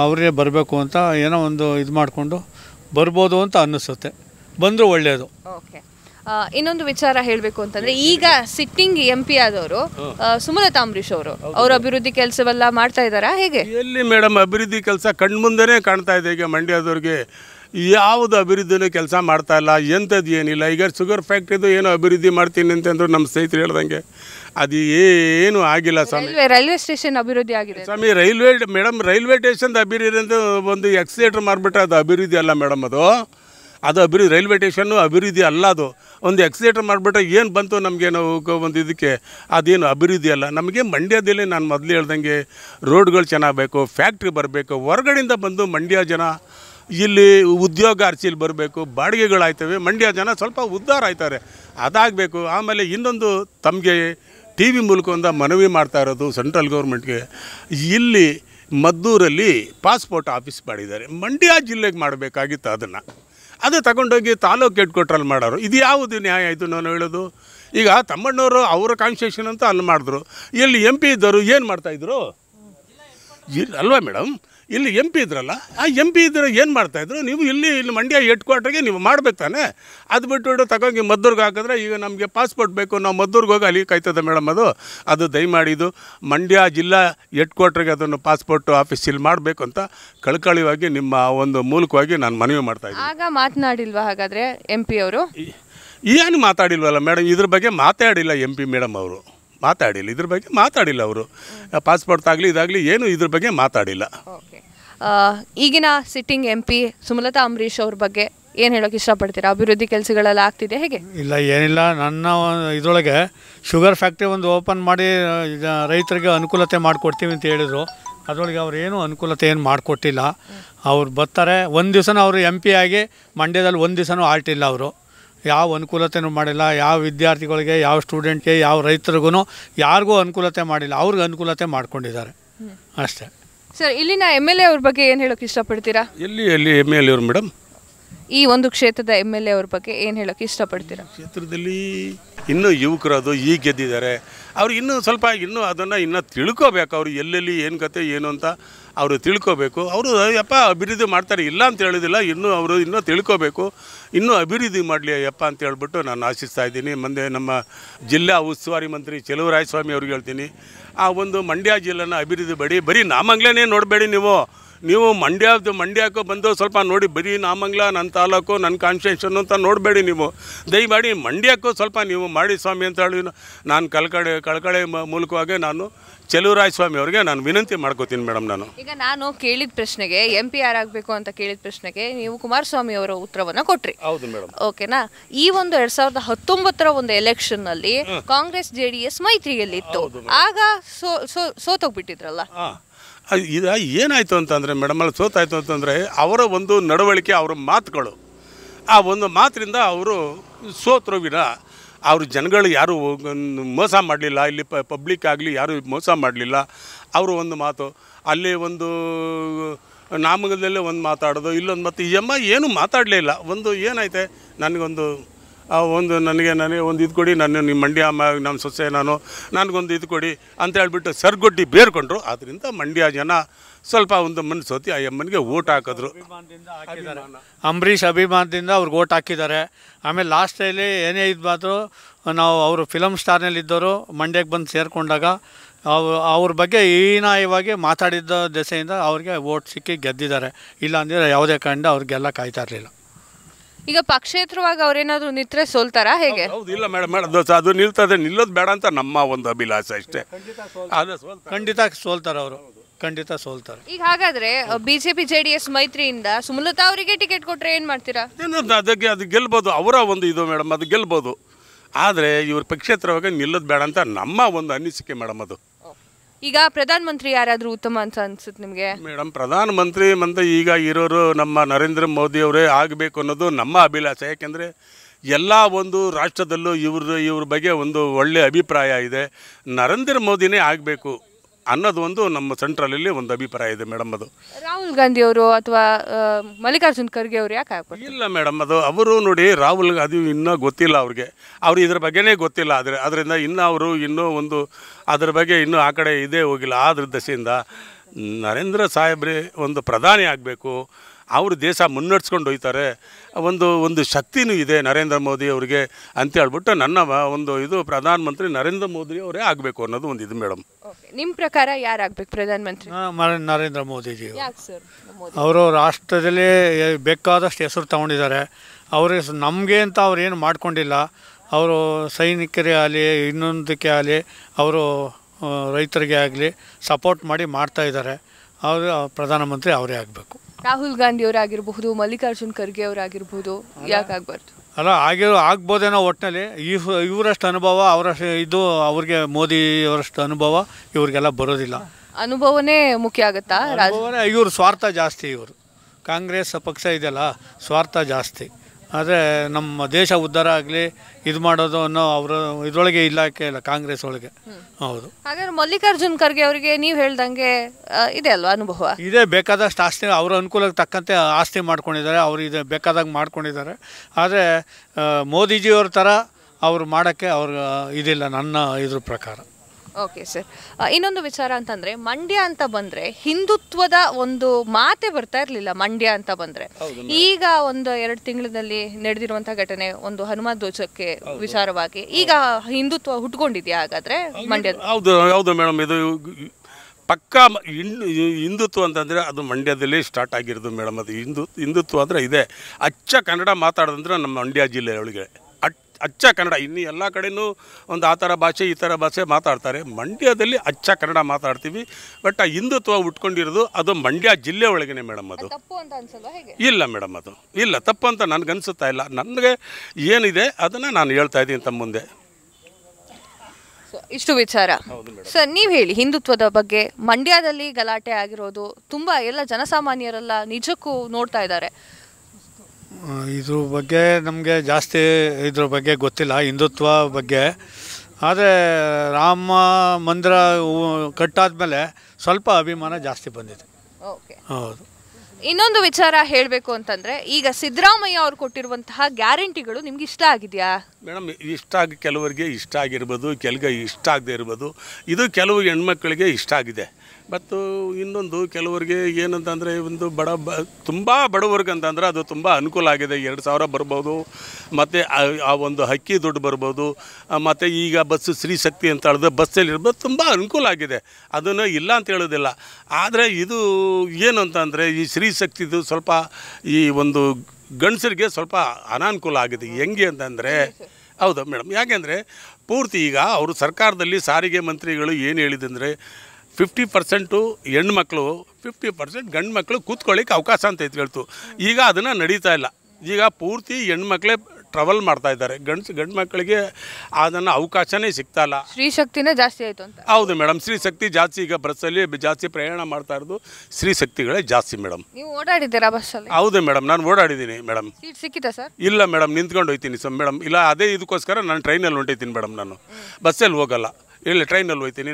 ಅವರೇ ಬರಬೇಕು ಅಂತ ಏನೋ ಒಂದು ಇದು ಮಾಡಿಕೊಂಡು ಬರ್ಬೋದು ಅಂತ ಅನ್ನಿಸುತ್ತೆ ಬಂದರೂ ಒಳ್ಳೆಯದು ಓಕೆ ಇನ್ನೊಂದು ವಿಚಾರ ಹೇಳಬೇಕು ಅಂತಂದ್ರೆ ಈಗ ಸಿಟ್ಟಿಂಗ್ ಎಂ ಪಿ ಆದವರು ಸುಮಲತಾ ಅಂಬರೀಶ್ ಅವರು ಅವ್ರ ಅಭಿವೃದ್ಧಿ ಕೆಲಸವೆಲ್ಲ ಮಾಡ್ತಾ ಇದ್ದಾರಾ ಹೇಗೆ ಎಲ್ಲಿ ಮೇಡಮ್ ಅಭಿವೃದ್ಧಿ ಕೆಲಸ ಕಣ್ಮುಂದೆನೇ ಕಾಣ್ತಾ ಇದೆ ಈಗ ಮಂಡ್ಯದವ್ರಿಗೆ ಯಾವುದು ಅಭಿವೃದ್ಧಿನೂ ಕೆಲಸ ಇಲ್ಲ ಎಂಥದ್ದು ಏನಿಲ್ಲ ಈಗ ಶುಗರ್ ಫ್ಯಾಕ್ಟ್ರಿದು ಏನೋ ಅಭಿವೃದ್ಧಿ ಮಾಡ್ತೀನಿ ಅಂತಂದ್ರು ನಮ್ಮ ಸ್ನೇಹಿತರು ಹೇಳ್ದಂಗೆ ಅದು ಏನು ಆಗಿಲ್ಲ ಸ್ವಾಮಿ ರೈಲ್ವೆ ಸ್ಟೇಷನ್ ಅಭಿವೃದ್ಧಿ ಆಗಿದೆ ಸ್ವಾಮಿ ರೈಲ್ವೆ ಮೇಡಮ್ ರೈಲ್ವೆ ಸ್ಟೇಷನ್ ಅಭಿವೃದ್ಧಿ ಅಂತ ಒಂದು ಎಕ್ಸಿಲೇಟರ್ ಮಾಡಿಬಿಟ್ರೆ ಅದು ಅಭಿವೃದ್ಧಿ ಅಲ್ಲ ಮೇಡಮ್ ಅದು ಅದು ಅಭಿವೃದ್ಧಿ ರೈಲ್ವೆ ಸ್ಟೇಷನ್ನು ಅಭಿವೃದ್ಧಿ ಅಲ್ಲ ಅದು ಒಂದು ಎಕ್ಸಿಲೇಟರ್ ಮಾಡಿಬಿಟ್ರೆ ಏನು ಬಂತು ನಾವು ಒಂದು ಇದಕ್ಕೆ ಅದೇನು ಅಭಿವೃದ್ಧಿ ಅಲ್ಲ ನಮಗೆ ಮಂಡ್ಯದಲ್ಲಿ ನಾನು ಮೊದಲು ಹೇಳ್ದಂಗೆ ರೋಡ್ಗಳು ಚೆನ್ನಾಗಬೇಕು ಫ್ಯಾಕ್ಟ್ರಿ ಬರಬೇಕು ಹೊರಗಡೆಯಿಂದ ಬಂದು ಮಂಡ್ಯ ಜನ ಇಲ್ಲಿ ಉದ್ಯೋಗ ಅರ್ಚಿಲಿ ಬರಬೇಕು ಬಾಡಿಗೆಗಳಾಯ್ತವೆ ಮಂಡ್ಯ ಜನ ಸ್ವಲ್ಪ ಉದ್ಧಾರ ಆಯ್ತಾರೆ ಅದಾಗಬೇಕು ಆಮೇಲೆ ಇನ್ನೊಂದು ತಮಗೆ ಟಿ ವಿ ಒಂದು ಮನವಿ ಮಾಡ್ತಾ ಇರೋದು ಸೆಂಟ್ರಲ್ ಗೌರ್ಮೆಂಟ್ಗೆ ಇಲ್ಲಿ ಮದ್ದೂರಲ್ಲಿ ಪಾಸ್ಪೋರ್ಟ್ ಆಫೀಸ್ ಮಾಡಿದ್ದಾರೆ ಮಂಡ್ಯ ಜಿಲ್ಲೆಗೆ ಮಾಡಬೇಕಾಗಿತ್ತು ಅದನ್ನು ಅದು ತಗೊಂಡೋಗಿ ತಾಲೂಕು ಹೆಡ್ ಕ್ವಾರ್ಟ್ರಲ್ಲಿ ಮಾಡೋರು ಇದು ಯಾವುದು ನ್ಯಾಯ ಇದು ನಾನು ಹೇಳೋದು ಈಗ ತಮ್ಮಣ್ಣವರು ಅವರ ಕಾನ್ಸ್ಟೇಷನ್ ಅಂತ ಅಲ್ಲಿ ಮಾಡಿದ್ರು ಇಲ್ಲಿ ಎಂ ಪಿ ಇದ್ದವರು ಏನು ಮಾಡ್ತಾಯಿದ್ರು ಅಲ್ವಾ ಮೇಡಮ್ ಇಲ್ಲಿ ಎಂ ಪಿ ಇದ್ರಲ್ಲ ಆ ಎಂ ಪಿ ಇದ್ರೆ ಏನು ಮಾಡ್ತಾಯಿದ್ರು ನೀವು ಇಲ್ಲಿ ಇಲ್ಲಿ ಮಂಡ್ಯ ಹೆಡ್ ಕ್ವಾರ್ಟರ್ಗೆ ನೀವು ಮಾಡ್ಬೇಕು ತಾನೆ ಅದು ಬಿಟ್ಬಿಟ್ಟು ತಗೊಂಡು ಮದ್ದೂರ್ಗೆ ಹಾಕಿದ್ರೆ ಈಗ ನಮಗೆ ಪಾಸ್ಪೋರ್ಟ್ ಬೇಕು ನಾವು ಮದ್ದೂರ್ಗೆ ಹೋಗಿ ಅಲ್ಲಿ ಕಾಯ್ತದೆ ಮೇಡಮ್ ಅದು ಅದು ದಯಮಾಡಿದ್ದು ಮಂಡ್ಯ ಜಿಲ್ಲಾ ಹೆಡ್ ಕ್ವಾರ್ಟರ್ಗೆ ಅದನ್ನು ಪಾಸ್ಪೋರ್ಟ್ ಆಫೀಸಲ್ಲಿ ಮಾಡಬೇಕು ಅಂತ ಕಳ್ಕಳಿವಾಗಿ ನಿಮ್ಮ ಒಂದು ಮೂಲಕವಾಗಿ ನಾನು ಮನವಿ ಮಾಡ್ತಾ ಇದ್ದೀನಿ ಆಗ ಮಾತನಾಡಿಲ್ವಾ ಹಾಗಾದರೆ ಎಂ ಪಿ ಅವರು ಏನು ಮಾತಾಡಿಲ್ವಲ್ಲ ಮೇಡಮ್ ಇದ್ರ ಬಗ್ಗೆ ಮಾತಾಡಿಲ್ಲ ಎಂ ಪಿ ಮೇಡಮ್ ಅವರು ಮಾತಾಡಿಲ್ಲ ಇದ್ರ ಬಗ್ಗೆ ಮಾತಾಡಿಲ್ಲ ಅವರು ಪಾಸ್ಪೋರ್ಟ್ ಆಗಲಿ ಇದಾಗಲಿ ಏನು ಇದ್ರ ಬಗ್ಗೆ ಮಾತಾಡಿಲ್ಲ ಈಗಿನ sitting M P Sumalatha Ambareesh ಅವ್ರ ಬಗ್ಗೆ ಏನು ಹೇಳೋಕೆ ಇಷ್ಟಪಡ್ತೀರಾ ಅಭಿವೃದ್ಧಿ ಕೆಲಸಗಳೆಲ್ಲ ಆಗ್ತಿದೆ ಹೇಗೆ ಇಲ್ಲ ಏನಿಲ್ಲ ನನ್ನ ಇದರೊಳಗೆ ಶುಗರ್ ಫ್ಯಾಕ್ಟ್ರಿ ಒಂದು ಓಪನ್ ಮಾಡಿ ರೈತರಿಗೆ ಅನುಕೂಲತೆ ಮಾಡಿಕೊಡ್ತೀವಿ ಅಂತ ಹೇಳಿದರು ಅದರೊಳಗೆ ಅವ್ರು ಏನೂ ಅನುಕೂಲತೆ ಏನು ಮಾಡಿಕೊಟ್ಟಿಲ್ಲ ಅವ್ರು ಬರ್ತಾರೆ ಒಂದು ದಿವ್ಸನೂ ಅವರು ಎಂ ಪಿ ಆಗಿ ಮಂಡ್ಯದಲ್ಲಿ ಒಂದು ದಿವಸನೂ ಆಳ್ತಿಲ್ಲ ಅವರು ಯಾವ ಅನುಕೂಲತೆನೂ ಮಾಡಿಲ್ಲ ಯಾವ ವಿದ್ಯಾರ್ಥಿಗಳಿಗೆ ಯಾವ ಸ್ಟೂಡೆಂಟ್ಗೆ ಯಾವ ರೈತರಿಗೂ ಯಾರಿಗೂ ಅನುಕೂಲತೆ ಮಾಡಿಲ್ಲ ಅವ್ರಿಗೆ ಅನುಕೂಲತೆ ಮಾಡ್ಕೊಂಡಿದ್ದಾರೆ ಅಷ್ಟೇ ಸರ್ ಇಲ್ಲಿನ ಎಮ್ ಎಲ್ ಎ ಅವ್ರ ಬಗ್ಗೆ ಏನು ಹೇಳೋಕೆ ಇಷ್ಟಪಡ್ತೀರಾ ಎಲ್ಲಿ ಎಲ್ಲಿ ಎಮ್ ಎಲ್ ಎ ಮೇಡಮ್ ಈ ಒಂದು ಕ್ಷೇತ್ರದ ಎಮ್ ಎಲ್ ಎ ಅವ್ರ ಬಗ್ಗೆ ಏನು ಹೇಳೋಕೆ ಇಷ್ಟಪಡ್ತೀರಾ ಕ್ಷೇತ್ರದಲ್ಲಿ ಇನ್ನೂ ಯುವಕರದು ಈಗ ಗೆದ್ದಿದ್ದಾರೆ ಅವ್ರು ಇನ್ನೂ ಸ್ವಲ್ಪ ಇನ್ನೂ ಅದನ್ನು ಇನ್ನೂ ತಿಳ್ಕೋಬೇಕು ಅವರು ಎಲ್ಲೆಲ್ಲಿ ಏನು ಕತೆ ಏನು ಅಂತ ಅವರು ತಿಳ್ಕೋಬೇಕು ಅವರು ಯಪ್ಪ ಅಭಿವೃದ್ಧಿ ಮಾಡ್ತಾರೆ ಇಲ್ಲ ಅಂತ ಹೇಳೋದಿಲ್ಲ ಇನ್ನೂ ಅವರು ಇನ್ನೂ ತಿಳ್ಕೋಬೇಕು ಇನ್ನೂ ಅಭಿವೃದ್ಧಿ ಮಾಡಲಿ ಅಯ್ಯಪ್ಪ ಅಂತ ಹೇಳ್ಬಿಟ್ಟು ನಾನು ಆಶಿಸ್ತಾ ಇದ್ದೀನಿ ಮುಂದೆ ನಮ್ಮ ಜಿಲ್ಲಾ ಉಸ್ತುವಾರಿ ಮಂತ್ರಿ ಚೆಲುವರಾಯಸ್ವಾಮಿ ಅವ್ರಿಗೆ ಹೇಳ್ತೀನಿ ಆ ಒಂದು ಮಂಡ್ಯ ಜಿಲ್ಲೆನ ಅಭಿವೃದ್ಧಿ ಬಡಿ ಬರೀ ನಾಮಂಗ್ಲನೇ ನೋಡಬೇಡಿ ನೀವು ನೀವು ಮಂಡ್ಯದು ಮಂಡ್ಯಕ್ಕೂ ಬಂದು ಸ್ವಲ್ಪ ನೋಡಿ ಬರೀ ನಾಮಂಗ್ಲ ನನ್ನ ತಾಲೂಕು ನನ್ನ ಕಾನ್ಸ್ಟಿಟ್ಯೂಷನ್ ಅಂತ ನೋಡಬೇಡಿ ನೀವು ದಯಮಾಡಿ ಮಂಡ್ಯಕ್ಕೂ ಸ್ವಲ್ಪ ನೀವು ಮಾಡಿ ಸ್ವಾಮಿ ಅಂತ ಹೇಳಿ ನಾನು ಕಳ್ಕಡೆ ಕಳ್ಕಳೆ ಮೂಲಕವಾಗೇ ನಾನು ಚೆಲುವರಾಯ ಸ್ವಾಮಿ ಅವರಿಗೆ ನಾನು ವಿನಂತಿ ಮಾಡ್ಕೋತೀನಿ ಮೇಡಮ್ ನಾನು ಈಗ ನಾನು ಕೇಳಿದ ಪ್ರಶ್ನೆಗೆ ಎಂ ಪಿ ಆರ್ ಆಗಬೇಕು ಅಂತ ಕೇಳಿದ ಪ್ರಶ್ನೆಗೆ ನೀವು ಕುಮಾರಸ್ವಾಮಿ ಅವರ ಉತ್ತರವನ್ನು ಕೊಟ್ರಿ ಹೌದು ಮೇಡಮ್ ಓಕೆನಾ ಈ ಒಂದು ಎರಡ್ ಸಾವಿರದ ಹತ್ತೊಂಬತ್ತರ ಒಂದು ಎಲೆಕ್ಷನ್ ನಲ್ಲಿ ಕಾಂಗ್ರೆಸ್ ಜೆ ಡಿ ಎಸ್ ಮೈತ್ರಿಯಲ್ಲಿ ಇತ್ತು ಆಗ ಸೋ ಸೋತೋಗ್ಬಿಟ್ಟಿದ್ರಲ್ಲ ಇದು ಏನಾಯಿತು ಅಂತಂದರೆ ಮೇಡಮ್ ಅಲ್ಲಿ ಸೋತಾಯ್ತು ಅಂತಂದ್ರೆ ಅವರ ಒಂದು ನಡವಳಿಕೆ ಅವರ ಮಾತುಗಳು ಆ ಒಂದು ಮಾತಿನಿಂದ ಅವರು ಸೋತ್ರು ವಿನ ಅವ್ರ ಜನಗಳು ಯಾರೂ ಮೋಸ ಮಾಡಲಿಲ್ಲ ಇಲ್ಲಿ ಪಬ್ಲಿಕ್ ಆಗಲಿ ಯಾರೂ ಮೋಸ ಮಾಡಲಿಲ್ಲ ಅವರು ಒಂದು ಮಾತು ಅಲ್ಲಿ ಒಂದು ನಾಮಗದಲ್ಲೇ ಒಂದು ಮಾತಾಡೋದು ಇಲ್ಲೊಂದು ಮತ್ತು ಈ ಅಮ್ಮ ಏನೂ ಮಾತಾಡಲೇ ಇಲ್ಲ ಒಂದು ಏನೈತೆ ನನಗೊಂದು ಆ ಒಂದು ನನಗೆ ನನಗೆ ಒಂದು ಇದು ಕೊಡಿ ನಾನು ನಿಮ್ಮ ಮಂಡ್ಯ ನಮ್ಮ ಸೊಸೆ ನಾನು ನನಗೊಂದು ಇದು ಕೊಡಿ ಅಂತ ಹೇಳ್ಬಿಟ್ಟು ಸರ್ಗೊಡ್ಡಿ ಬೇರ್ಕೊಂಡ್ರು ಆದ್ದರಿಂದ ಮಂಡ್ಯ ಜನ ಸ್ವಲ್ಪ ಒಂದು ಮನಸ್ಸೋತಿ ಆ ಅಮ್ಮನಿಗೆ ಓಟ್ ಹಾಕಿದ್ರು ಅಂಬರೀಷ್ ಅಭಿಮಾನದಿಂದ ಅವ್ರಿಗೆ ಓಟ್ ಹಾಕಿದ್ದಾರೆ ಆಮೇಲೆ ಲಾಸ್ಟ್ ಏನೇ ಇದು ನಾವು ಅವರು ಫಿಲಮ್ ಇದ್ದವರು ಮಂಡ್ಯಕ್ಕೆ ಬಂದು ಸೇರಿಕೊಂಡಾಗ ಅವ ಅವ್ರ ಬಗ್ಗೆ ಹೀನಾಯವಾಗಿ ಮಾತಾಡಿದ್ದ ದೆಸೆಯಿಂದ ಅವ್ರಿಗೆ ಓಟ್ ಸಿಕ್ಕಿ ಗೆದ್ದಿದ್ದಾರೆ ಇಲ್ಲಾಂದರೆ ಯಾವುದೇ ಕಾರಣ ಅವ್ರಿಗೆಲ್ಲ ಕಾಯ್ತಾ ಇರಲಿಲ್ಲ ಈಗ ಪಕ್ಷೇತರವಾಗಿ ಅವ್ರೇನಾದ್ರು ನಿಂತ್ರೆ ಸೋಲ್ತಾರಾ ಹೇಗೆ ಇಲ್ಲ ಮೇಡಮ್ ಮೇಡಮ್ ಅದು ನಿಲ್ತದೆ ನಿಲ್ಲೋದು ಬೇಡ ಅಂತ ನಮ್ಮ ಒಂದು ಅಭಿಲಾಷೆ ಅಷ್ಟೇ ಖಂಡಿತ ಸೋಲ್ತಾರ ಅವರು ಖಂಡಿತ ಸೋಲ್ತಾರೆ ಈಗ ಹಾಗಾದ್ರೆ ಬಿಜೆಪಿ ಜೆಡಿಎಸ್ ಮೈತ್ರಿಯಿಂದ ಸುಮಲತಾ ಅವರಿಗೆ ಟಿಕೆಟ್ ಕೊಟ್ರೆ ಏನ್ ಮಾಡ್ತೀರಾ ಅದಕ್ಕೆ ಅದು ಗೆಲ್ಬೋದು ಅವರ ಒಂದು ಇದು ಮೇಡಮ್ ಅದು ಗೆಲ್ಬೋದು ಆದರೆ ಇವ್ರ ಪಕ್ಷೇತರವಾಗಿ ನಿಲ್ಲೋದು ಬೇಡ ಅಂತ ನಮ್ಮ ಒಂದು ಅನಿಸಿಕೆ ಮೇಡಮ್ ಅದು ಈಗ ಪ್ರಧಾನ ಮಂತ್ರಿ ಯಾರಾದರೂ ಉತ್ತಮ ಅಂತ ಅನ್ಸುತ್ತೆ ನಿಮಗೆ ಮೇಡಮ್ ಪ್ರಧಾನ ಮಂತ್ರಿ ಮಂತ್ರಿ ಈಗ ಇರೋರು ನಮ್ಮ ನರೇಂದ್ರ ಮೋದಿಯವರೇ ಆಗಬೇಕು ಅನ್ನೋದು ನಮ್ಮ ಅಭಿಲಾಷೆ ಯಾಕೆಂದರೆ ಎಲ್ಲ ಒಂದು ರಾಷ್ಟ್ರದಲ್ಲೂ ಇವ್ರ ಇವ್ರ ಬಗ್ಗೆ ಒಂದು ಒಳ್ಳೆಯ ಅಭಿಪ್ರಾಯ ಇದೆ ನರೇಂದ್ರ ಮೋದಿನೇ ಆಗಬೇಕು ಅನ್ನೋದು ಒಂದು ನಮ್ಮ ಸೆಂಟ್ರಲಲ್ಲಿ ಒಂದು ಅಭಿಪ್ರಾಯ ಇದೆ ಮೇಡಮ್ ಅದು ರಾಹುಲ್ ಗಾಂಧಿ ಅವರು ಅಥವಾ ಮಲ್ಲಿಕಾರ್ಜುನ್ ಖರ್ಗೆ ಅವರು ಯಾಕೆ ಹಾಕ್ಬೋದು ಇಲ್ಲ ಮೇಡಮ್ ಅದು ಅವರು ನೋಡಿ ರಾಹುಲ್ ಗಾಂಧಿ ಇನ್ನೂ ಗೊತ್ತಿಲ್ಲ ಅವ್ರಿಗೆ ಅವ್ರು ಇದ್ರ ಬಗ್ಗೆನೇ ಗೊತ್ತಿಲ್ಲ ಆದರೆ ಅದರಿಂದ ಇನ್ನೂ ಅವರು ಇನ್ನೂ ಒಂದು ಅದ್ರ ಬಗ್ಗೆ ಇನ್ನೂ ಆ ಕಡೆ ಇದೇ ಹೋಗಿಲ್ಲ ಆದ್ರ ದಶೆಯಿಂದ ನರೇಂದ್ರ ಸಾಹೇಬ್ರೆ ಒಂದು ಪ್ರಧಾನಿ ಆಗಬೇಕು ಅವರು ದೇಶ ಮುನ್ನಡೆಸ್ಕೊಂಡು ಹೋಗ್ತಾರೆ ಒಂದು ಒಂದು ಶಕ್ತಿನೂ ಇದೆ ನರೇಂದ್ರ ಮೋದಿ ಅವರಿಗೆ ಅಂತ ಹೇಳ್ಬಿಟ್ಟು ನನ್ನ ಒಂದು ಇದು ಪ್ರಧಾನಮಂತ್ರಿ ನರೇಂದ್ರ ಮೋದಿ ಅವರೇ ಆಗಬೇಕು ಅನ್ನೋದು ಒಂದು ಇದು ಮೇಡಮ್ ನಿಮ್ಮ ಪ್ರಕಾರ ಯಾರಾಗಬೇಕು ಪ್ರಧಾನಮಂತ್ರಿ ನರೇಂದ್ರ ಮೋದಿಜಿ ಅವರು ರಾಷ್ಟ್ರದಲ್ಲಿ ಬೇಕಾದಷ್ಟು ಹೆಸರು ತಗೊಂಡಿದ್ದಾರೆ ಅವರು ನಮಗೆ ಅಂತ ಅವ್ರು ಏನು ಮಾಡ್ಕೊಂಡಿಲ್ಲ ಅವರು ಸೈನಿಕರೇ ಆಗಲಿ ಇನ್ನೊಂದಕ್ಕೆ ಆಗಲಿ ಅವರು ರೈತರಿಗೆ ಆಗಲಿ ಸಪೋರ್ಟ್ ಮಾಡಿ ಮಾಡ್ತಾ ಇದ್ದಾರೆ ಅವರು ಪ್ರಧಾನಮಂತ್ರಿ ಅವರೇ ಆಗಬೇಕು ರಾಹುಲ್ ಗಾಂಧಿ ಅವರಾಗಿರಬಹುದು ಮಲ್ಲಿಕಾರ್ಜುನ್ ಖರ್ಗೆ ಯಾಕೆ ಯಾಕಾಗಬಾರ್ದು ಅಲ್ಲ ಆಗಿರೋ ಆಗ್ಬೋದೇನೋ ಒಟ್ಟಿನಲ್ಲಿ ಇವರಷ್ಟು ಅನುಭವ ಅವರಷ್ಟು ಇದು ಅವ್ರಿಗೆ ಮೋದಿ ಅವರಷ್ಟು ಅನುಭವ ಇವ್ರಿಗೆಲ್ಲ ಬರೋದಿಲ್ಲ ಅನುಭವನೇ ಮುಖ್ಯ ಆಗುತ್ತಾ ಅನುಭವನೇ ಇವ್ರ ಸ್ವಾರ್ಥ ಜಾಸ್ತಿ ಇವರು ಕಾಂಗ್ರೆಸ್ ಪಕ್ಷ ಇದೆಯಲ್ಲ ಸ್ವಾರ್ಥ ಜಾಸ್ತಿ ಆದರೆ ನಮ್ಮ ದೇಶ ಉದ್ಧಾರ ಆಗಲಿ ಇದು ಮಾಡೋದು ಅನ್ನೋ ಅವರ ಇದರೊಳಗೆ ಇಲಾಖೆ ಇಲ್ಲ ಕಾಂಗ್ರೆಸ್ ಒಳಗೆ ಹೌದು ಹಾಗಾದ್ರೆ ಮಲ್ಲಿಕಾರ್ಜುನ್ ಖರ್ಗೆ ಅವರಿಗೆ ನೀವು ಹೇಳ್ದಂಗೆ ಇದೆ ಅಲ್ವಾ ಅನುಭವ ಇದೇ ಬೇಕಾದಷ್ಟು ಆಸ್ತಿ ಅವ್ರ ಅನುಕೂಲಕ್ಕೆ ತಕ್ಕಂತೆ ಆಸ್ತಿ ಮಾಡ್ಕೊಂಡಿದ್ದಾರೆ ಅವರು ಇದು ಬೇಕಾದಾಗ ಮಾಡ್ಕೊಂಡಿದ್ದಾರೆ ಆದರೆ ಮೋದಿಜಿಯವ್ರ ಥರ ಅವರು ಮಾಡೋಕ್ಕೆ ಅವ್ರಿಗೆ ಇದಿಲ್ಲ ನನ್ನ ಇದ್ರ ಪ್ರಕಾರ ಓಕೆ ಸರ್ uh, ಇನ್ನೊಂದು ವಿಚಾರ ಅಂತಂದ್ರೆ ಮಂಡ್ಯ ಅಂತ ಬಂದ್ರೆ ಹಿಂದುತ್ವದ ಒಂದು ಮಾತೆ ಬರ್ತಾ ಇರಲಿಲ್ಲ ಮಂಡ್ಯ ಅಂತ ಬಂದ್ರೆ ಈಗ ಒಂದು ಎರಡು ತಿಂಗಳಲ್ಲಿ ನಡೆದಿರುವಂತಹ ಘಟನೆ ಒಂದು ಹನುಮ ಧ್ವಜಕ್ಕೆ ವಿಚಾರವಾಗಿ ಈಗ ಹಿಂದುತ್ವ ಹುಟ್ಕೊಂಡಿದ್ಯಾ ಹಾಗಾದ್ರೆ ಮಂಡ್ಯ ಹೌದು ಹೌದು ಮೇಡಮ್ ಇದು ಪಕ್ಕಾ ಹಿಂದುತ್ವ ಅಂತಂದ್ರೆ ಅದು ಮಂಡ್ಯದಲ್ಲಿ ಸ್ಟಾರ್ಟ್ ಆಗಿರೋದು ಮೇಡಮ್ ಅದು ಹಿಂದು ಹಿಂದುತ್ವ ಅಂದರೆ ಇದೆ ಅಚ್ಚ ಕನ್ನಡ ಮಾತಾಡೋದಂದ್ರೆ ನಮ್ಮ ಮಂಡ್ಯ ಜಿಲ್ಲೆಯೊಳಗೆ ಅಚ್ಚ ಕನ್ನಡ ಇನ್ನು ಎಲ್ಲ ಕಡೆಯೂ ಒಂದು ಆ ಥರ ಭಾಷೆ ಈ ಥರ ಭಾಷೆ ಮಾತಾಡ್ತಾರೆ ಮಂಡ್ಯದಲ್ಲಿ ಅಚ್ಚ ಕನ್ನಡ ಮಾತಾಡ್ತೀವಿ ಬಟ್ ಆ ಹಿಂದುತ್ವ ಉಟ್ಕೊಂಡಿರೋದು ಅದು ಮಂಡ್ಯ ಜಿಲ್ಲೆ ಒಳಗೇ ಮೇಡಮ್ ಅದು ಇಲ್ಲ ಮೇಡಮ್ ಅದು ಇಲ್ಲ ತಪ್ಪು ಅಂತ ನನಗನ್ಸುತ್ತಾ ಇಲ್ಲ ನನಗೆ ಏನಿದೆ ಅದನ್ನು ನಾನು ಹೇಳ್ತಾ ಇದ್ದೀನಿ ತಮ್ಮ ಮುಂದೆ ಇಷ್ಟು ವಿಚಾರ ಸರ್ ನೀವು ಹೇಳಿ ಹಿಂದುತ್ವದ ಬಗ್ಗೆ ಮಂಡ್ಯದಲ್ಲಿ ಗಲಾಟೆ ಆಗಿರೋದು ತುಂಬಾ ಎಲ್ಲ ಜನಸಾಮಾನ್ಯರೆಲ್ಲ ನಿಜಕ್ಕೂ ನೋಡ್ತಾ ಇದ್ದಾರೆ ಇದ್ರ ಬಗ್ಗೆ ನಮಗೆ ಜಾಸ್ತಿ ಇದ್ರ ಬಗ್ಗೆ ಗೊತ್ತಿಲ್ಲ ಹಿಂದುತ್ವ ಬಗ್ಗೆ ಆದರೆ ರಾಮ ಮಂದಿರ ಕಟ್ಟಾದ ಮೇಲೆ ಸ್ವಲ್ಪ ಅಭಿಮಾನ ಜಾಸ್ತಿ ಬಂದಿದೆ ಹೌದು ಇನ್ನೊಂದು ವಿಚಾರ ಹೇಳಬೇಕು ಅಂತಂದರೆ ಈಗ ಸಿದ್ದರಾಮಯ್ಯ ಅವ್ರು ಕೊಟ್ಟಿರುವಂತಹ ಗ್ಯಾರಂಟಿಗಳು ನಿಮ್ಗೆ ಇಷ್ಟ ಆಗಿದೆಯಾ ಮೇಡಮ್ ಇಷ್ಟ ಆಗಿ ಕೆಲವರಿಗೆ ಇಷ್ಟ ಆಗಿರ್ಬೋದು ಕೆಲ್ಗೆ ಇಷ್ಟ ಆಗದೆ ಇರ್ಬೋದು ಇದು ಕೆಲವು ಹೆಣ್ಮಕ್ಳಿಗೆ ಇಷ್ಟ ಆಗಿದೆ ಮತ್ತು ಇನ್ನೊಂದು ಕೆಲವರಿಗೆ ಏನಂತಂದರೆ ಒಂದು ಬಡ ಬ ತುಂಬ ಬಡವರಿಗೆ ಅಂತಂದರೆ ಅದು ತುಂಬ ಅನುಕೂಲ ಆಗಿದೆ ಎರಡು ಸಾವಿರ ಬರ್ಬೋದು ಮತ್ತು ಆ ಒಂದು ಹಕ್ಕಿ ದುಡ್ಡು ಬರ್ಬೋದು ಮತ್ತು ಈಗ ಬಸ್ಸು ಸ್ತ್ರೀಶಕ್ತಿ ಅಂತ ಹೇಳಿದ್ರೆ ಬಸ್ಸಲ್ಲಿ ಇರ್ಬೋದು ತುಂಬ ಅನುಕೂಲ ಆಗಿದೆ ಅದನ್ನು ಇಲ್ಲ ಅಂತ ಹೇಳೋದಿಲ್ಲ ಆದರೆ ಇದು ಏನು ಅಂತಂದರೆ ಈ ಸ್ತ್ರೀಶಕ್ತಿದು ಸ್ವಲ್ಪ ಈ ಒಂದು ಗಂಡಸರಿಗೆ ಸ್ವಲ್ಪ ಅನಾನುಕೂಲ ಆಗಿದೆ ಹೆಂಗೆ ಅಂತಂದರೆ ಹೌದು ಮೇಡಮ್ ಯಾಕೆಂದರೆ ಪೂರ್ತಿ ಈಗ ಅವರು ಸರ್ಕಾರದಲ್ಲಿ ಸಾರಿಗೆ ಮಂತ್ರಿಗಳು ಏನು ಹೇಳಿದಂದರೆ ಫಿಫ್ಟಿ ಪರ್ಸೆಂಟು ಹೆಣ್ಮಕ್ಳು ಫಿಫ್ಟಿ ಪರ್ಸೆಂಟ್ ಗಂಡು ಮಕ್ಕಳು ಕೂತ್ಕೊಳ್ಳಿಕ್ಕೆ ಅವಕಾಶ ಅಂತ ಕೇಳ್ತು ಈಗ ಅದನ್ನು ನಡೀತಾ ಇಲ್ಲ ಈಗ ಪೂರ್ತಿ ಹೆಣ್ಮಕ್ಳೇ ಟ್ರಾವೆಲ್ ಮಾಡ್ತಾ ಇದ್ದಾರೆ ಗಂಡ್ಸು ಗಂಡು ಮಕ್ಕಳಿಗೆ ಅದನ್ನು ಅವಕಾಶನೇ ಸಿಗ್ತಾ ಇಲ್ಲ ಶಕ್ತಿನೇ ಜಾಸ್ತಿ ಆಯಿತು ಅಂತ ಹೌದು ಮೇಡಮ್ ಶಕ್ತಿ ಜಾಸ್ತಿ ಈಗ ಬಸ್ಸಲ್ಲಿ ಜಾಸ್ತಿ ಪ್ರಯಾಣ ಮಾಡ್ತಾ ಇರೋದು ಶಕ್ತಿಗಳೇ ಜಾಸ್ತಿ ಮೇಡಮ್ ನೀವು ಓಡಾಡಿದ್ದೀರಾ ಬಸ್ಸಲ್ಲಿ ಹೌದು ಮೇಡಮ್ ನಾನು ಓಡಾಡಿದ್ದೀನಿ ಮೇಡಮ್ ಸೀಟ್ ಸಿಕ್ಕಿತಾ ಸರ್ ಇಲ್ಲ ಮೇಡಮ್ ನಿಂತ್ಕೊಂಡು ಹೋಯ್ತೀನಿ ಸರ್ ಮೇಡಮ್ ಇಲ್ಲ ಅದೇ ಇದಕ್ಕೋಸ್ಕರ ನಾನು ಟ್ರೈನಲ್ಲಿ ಹೊಂಟಿದ್ದೀನಿ ಮೇಡಮ್ ನಾನು ಬಸ್ಸಲ್ಲಿ ಹೋಗಲ್ಲ ಇಲ್ಲ ಟ್ರೈನಲ್ಲಿ ಹೋಯ್ತೀನಿ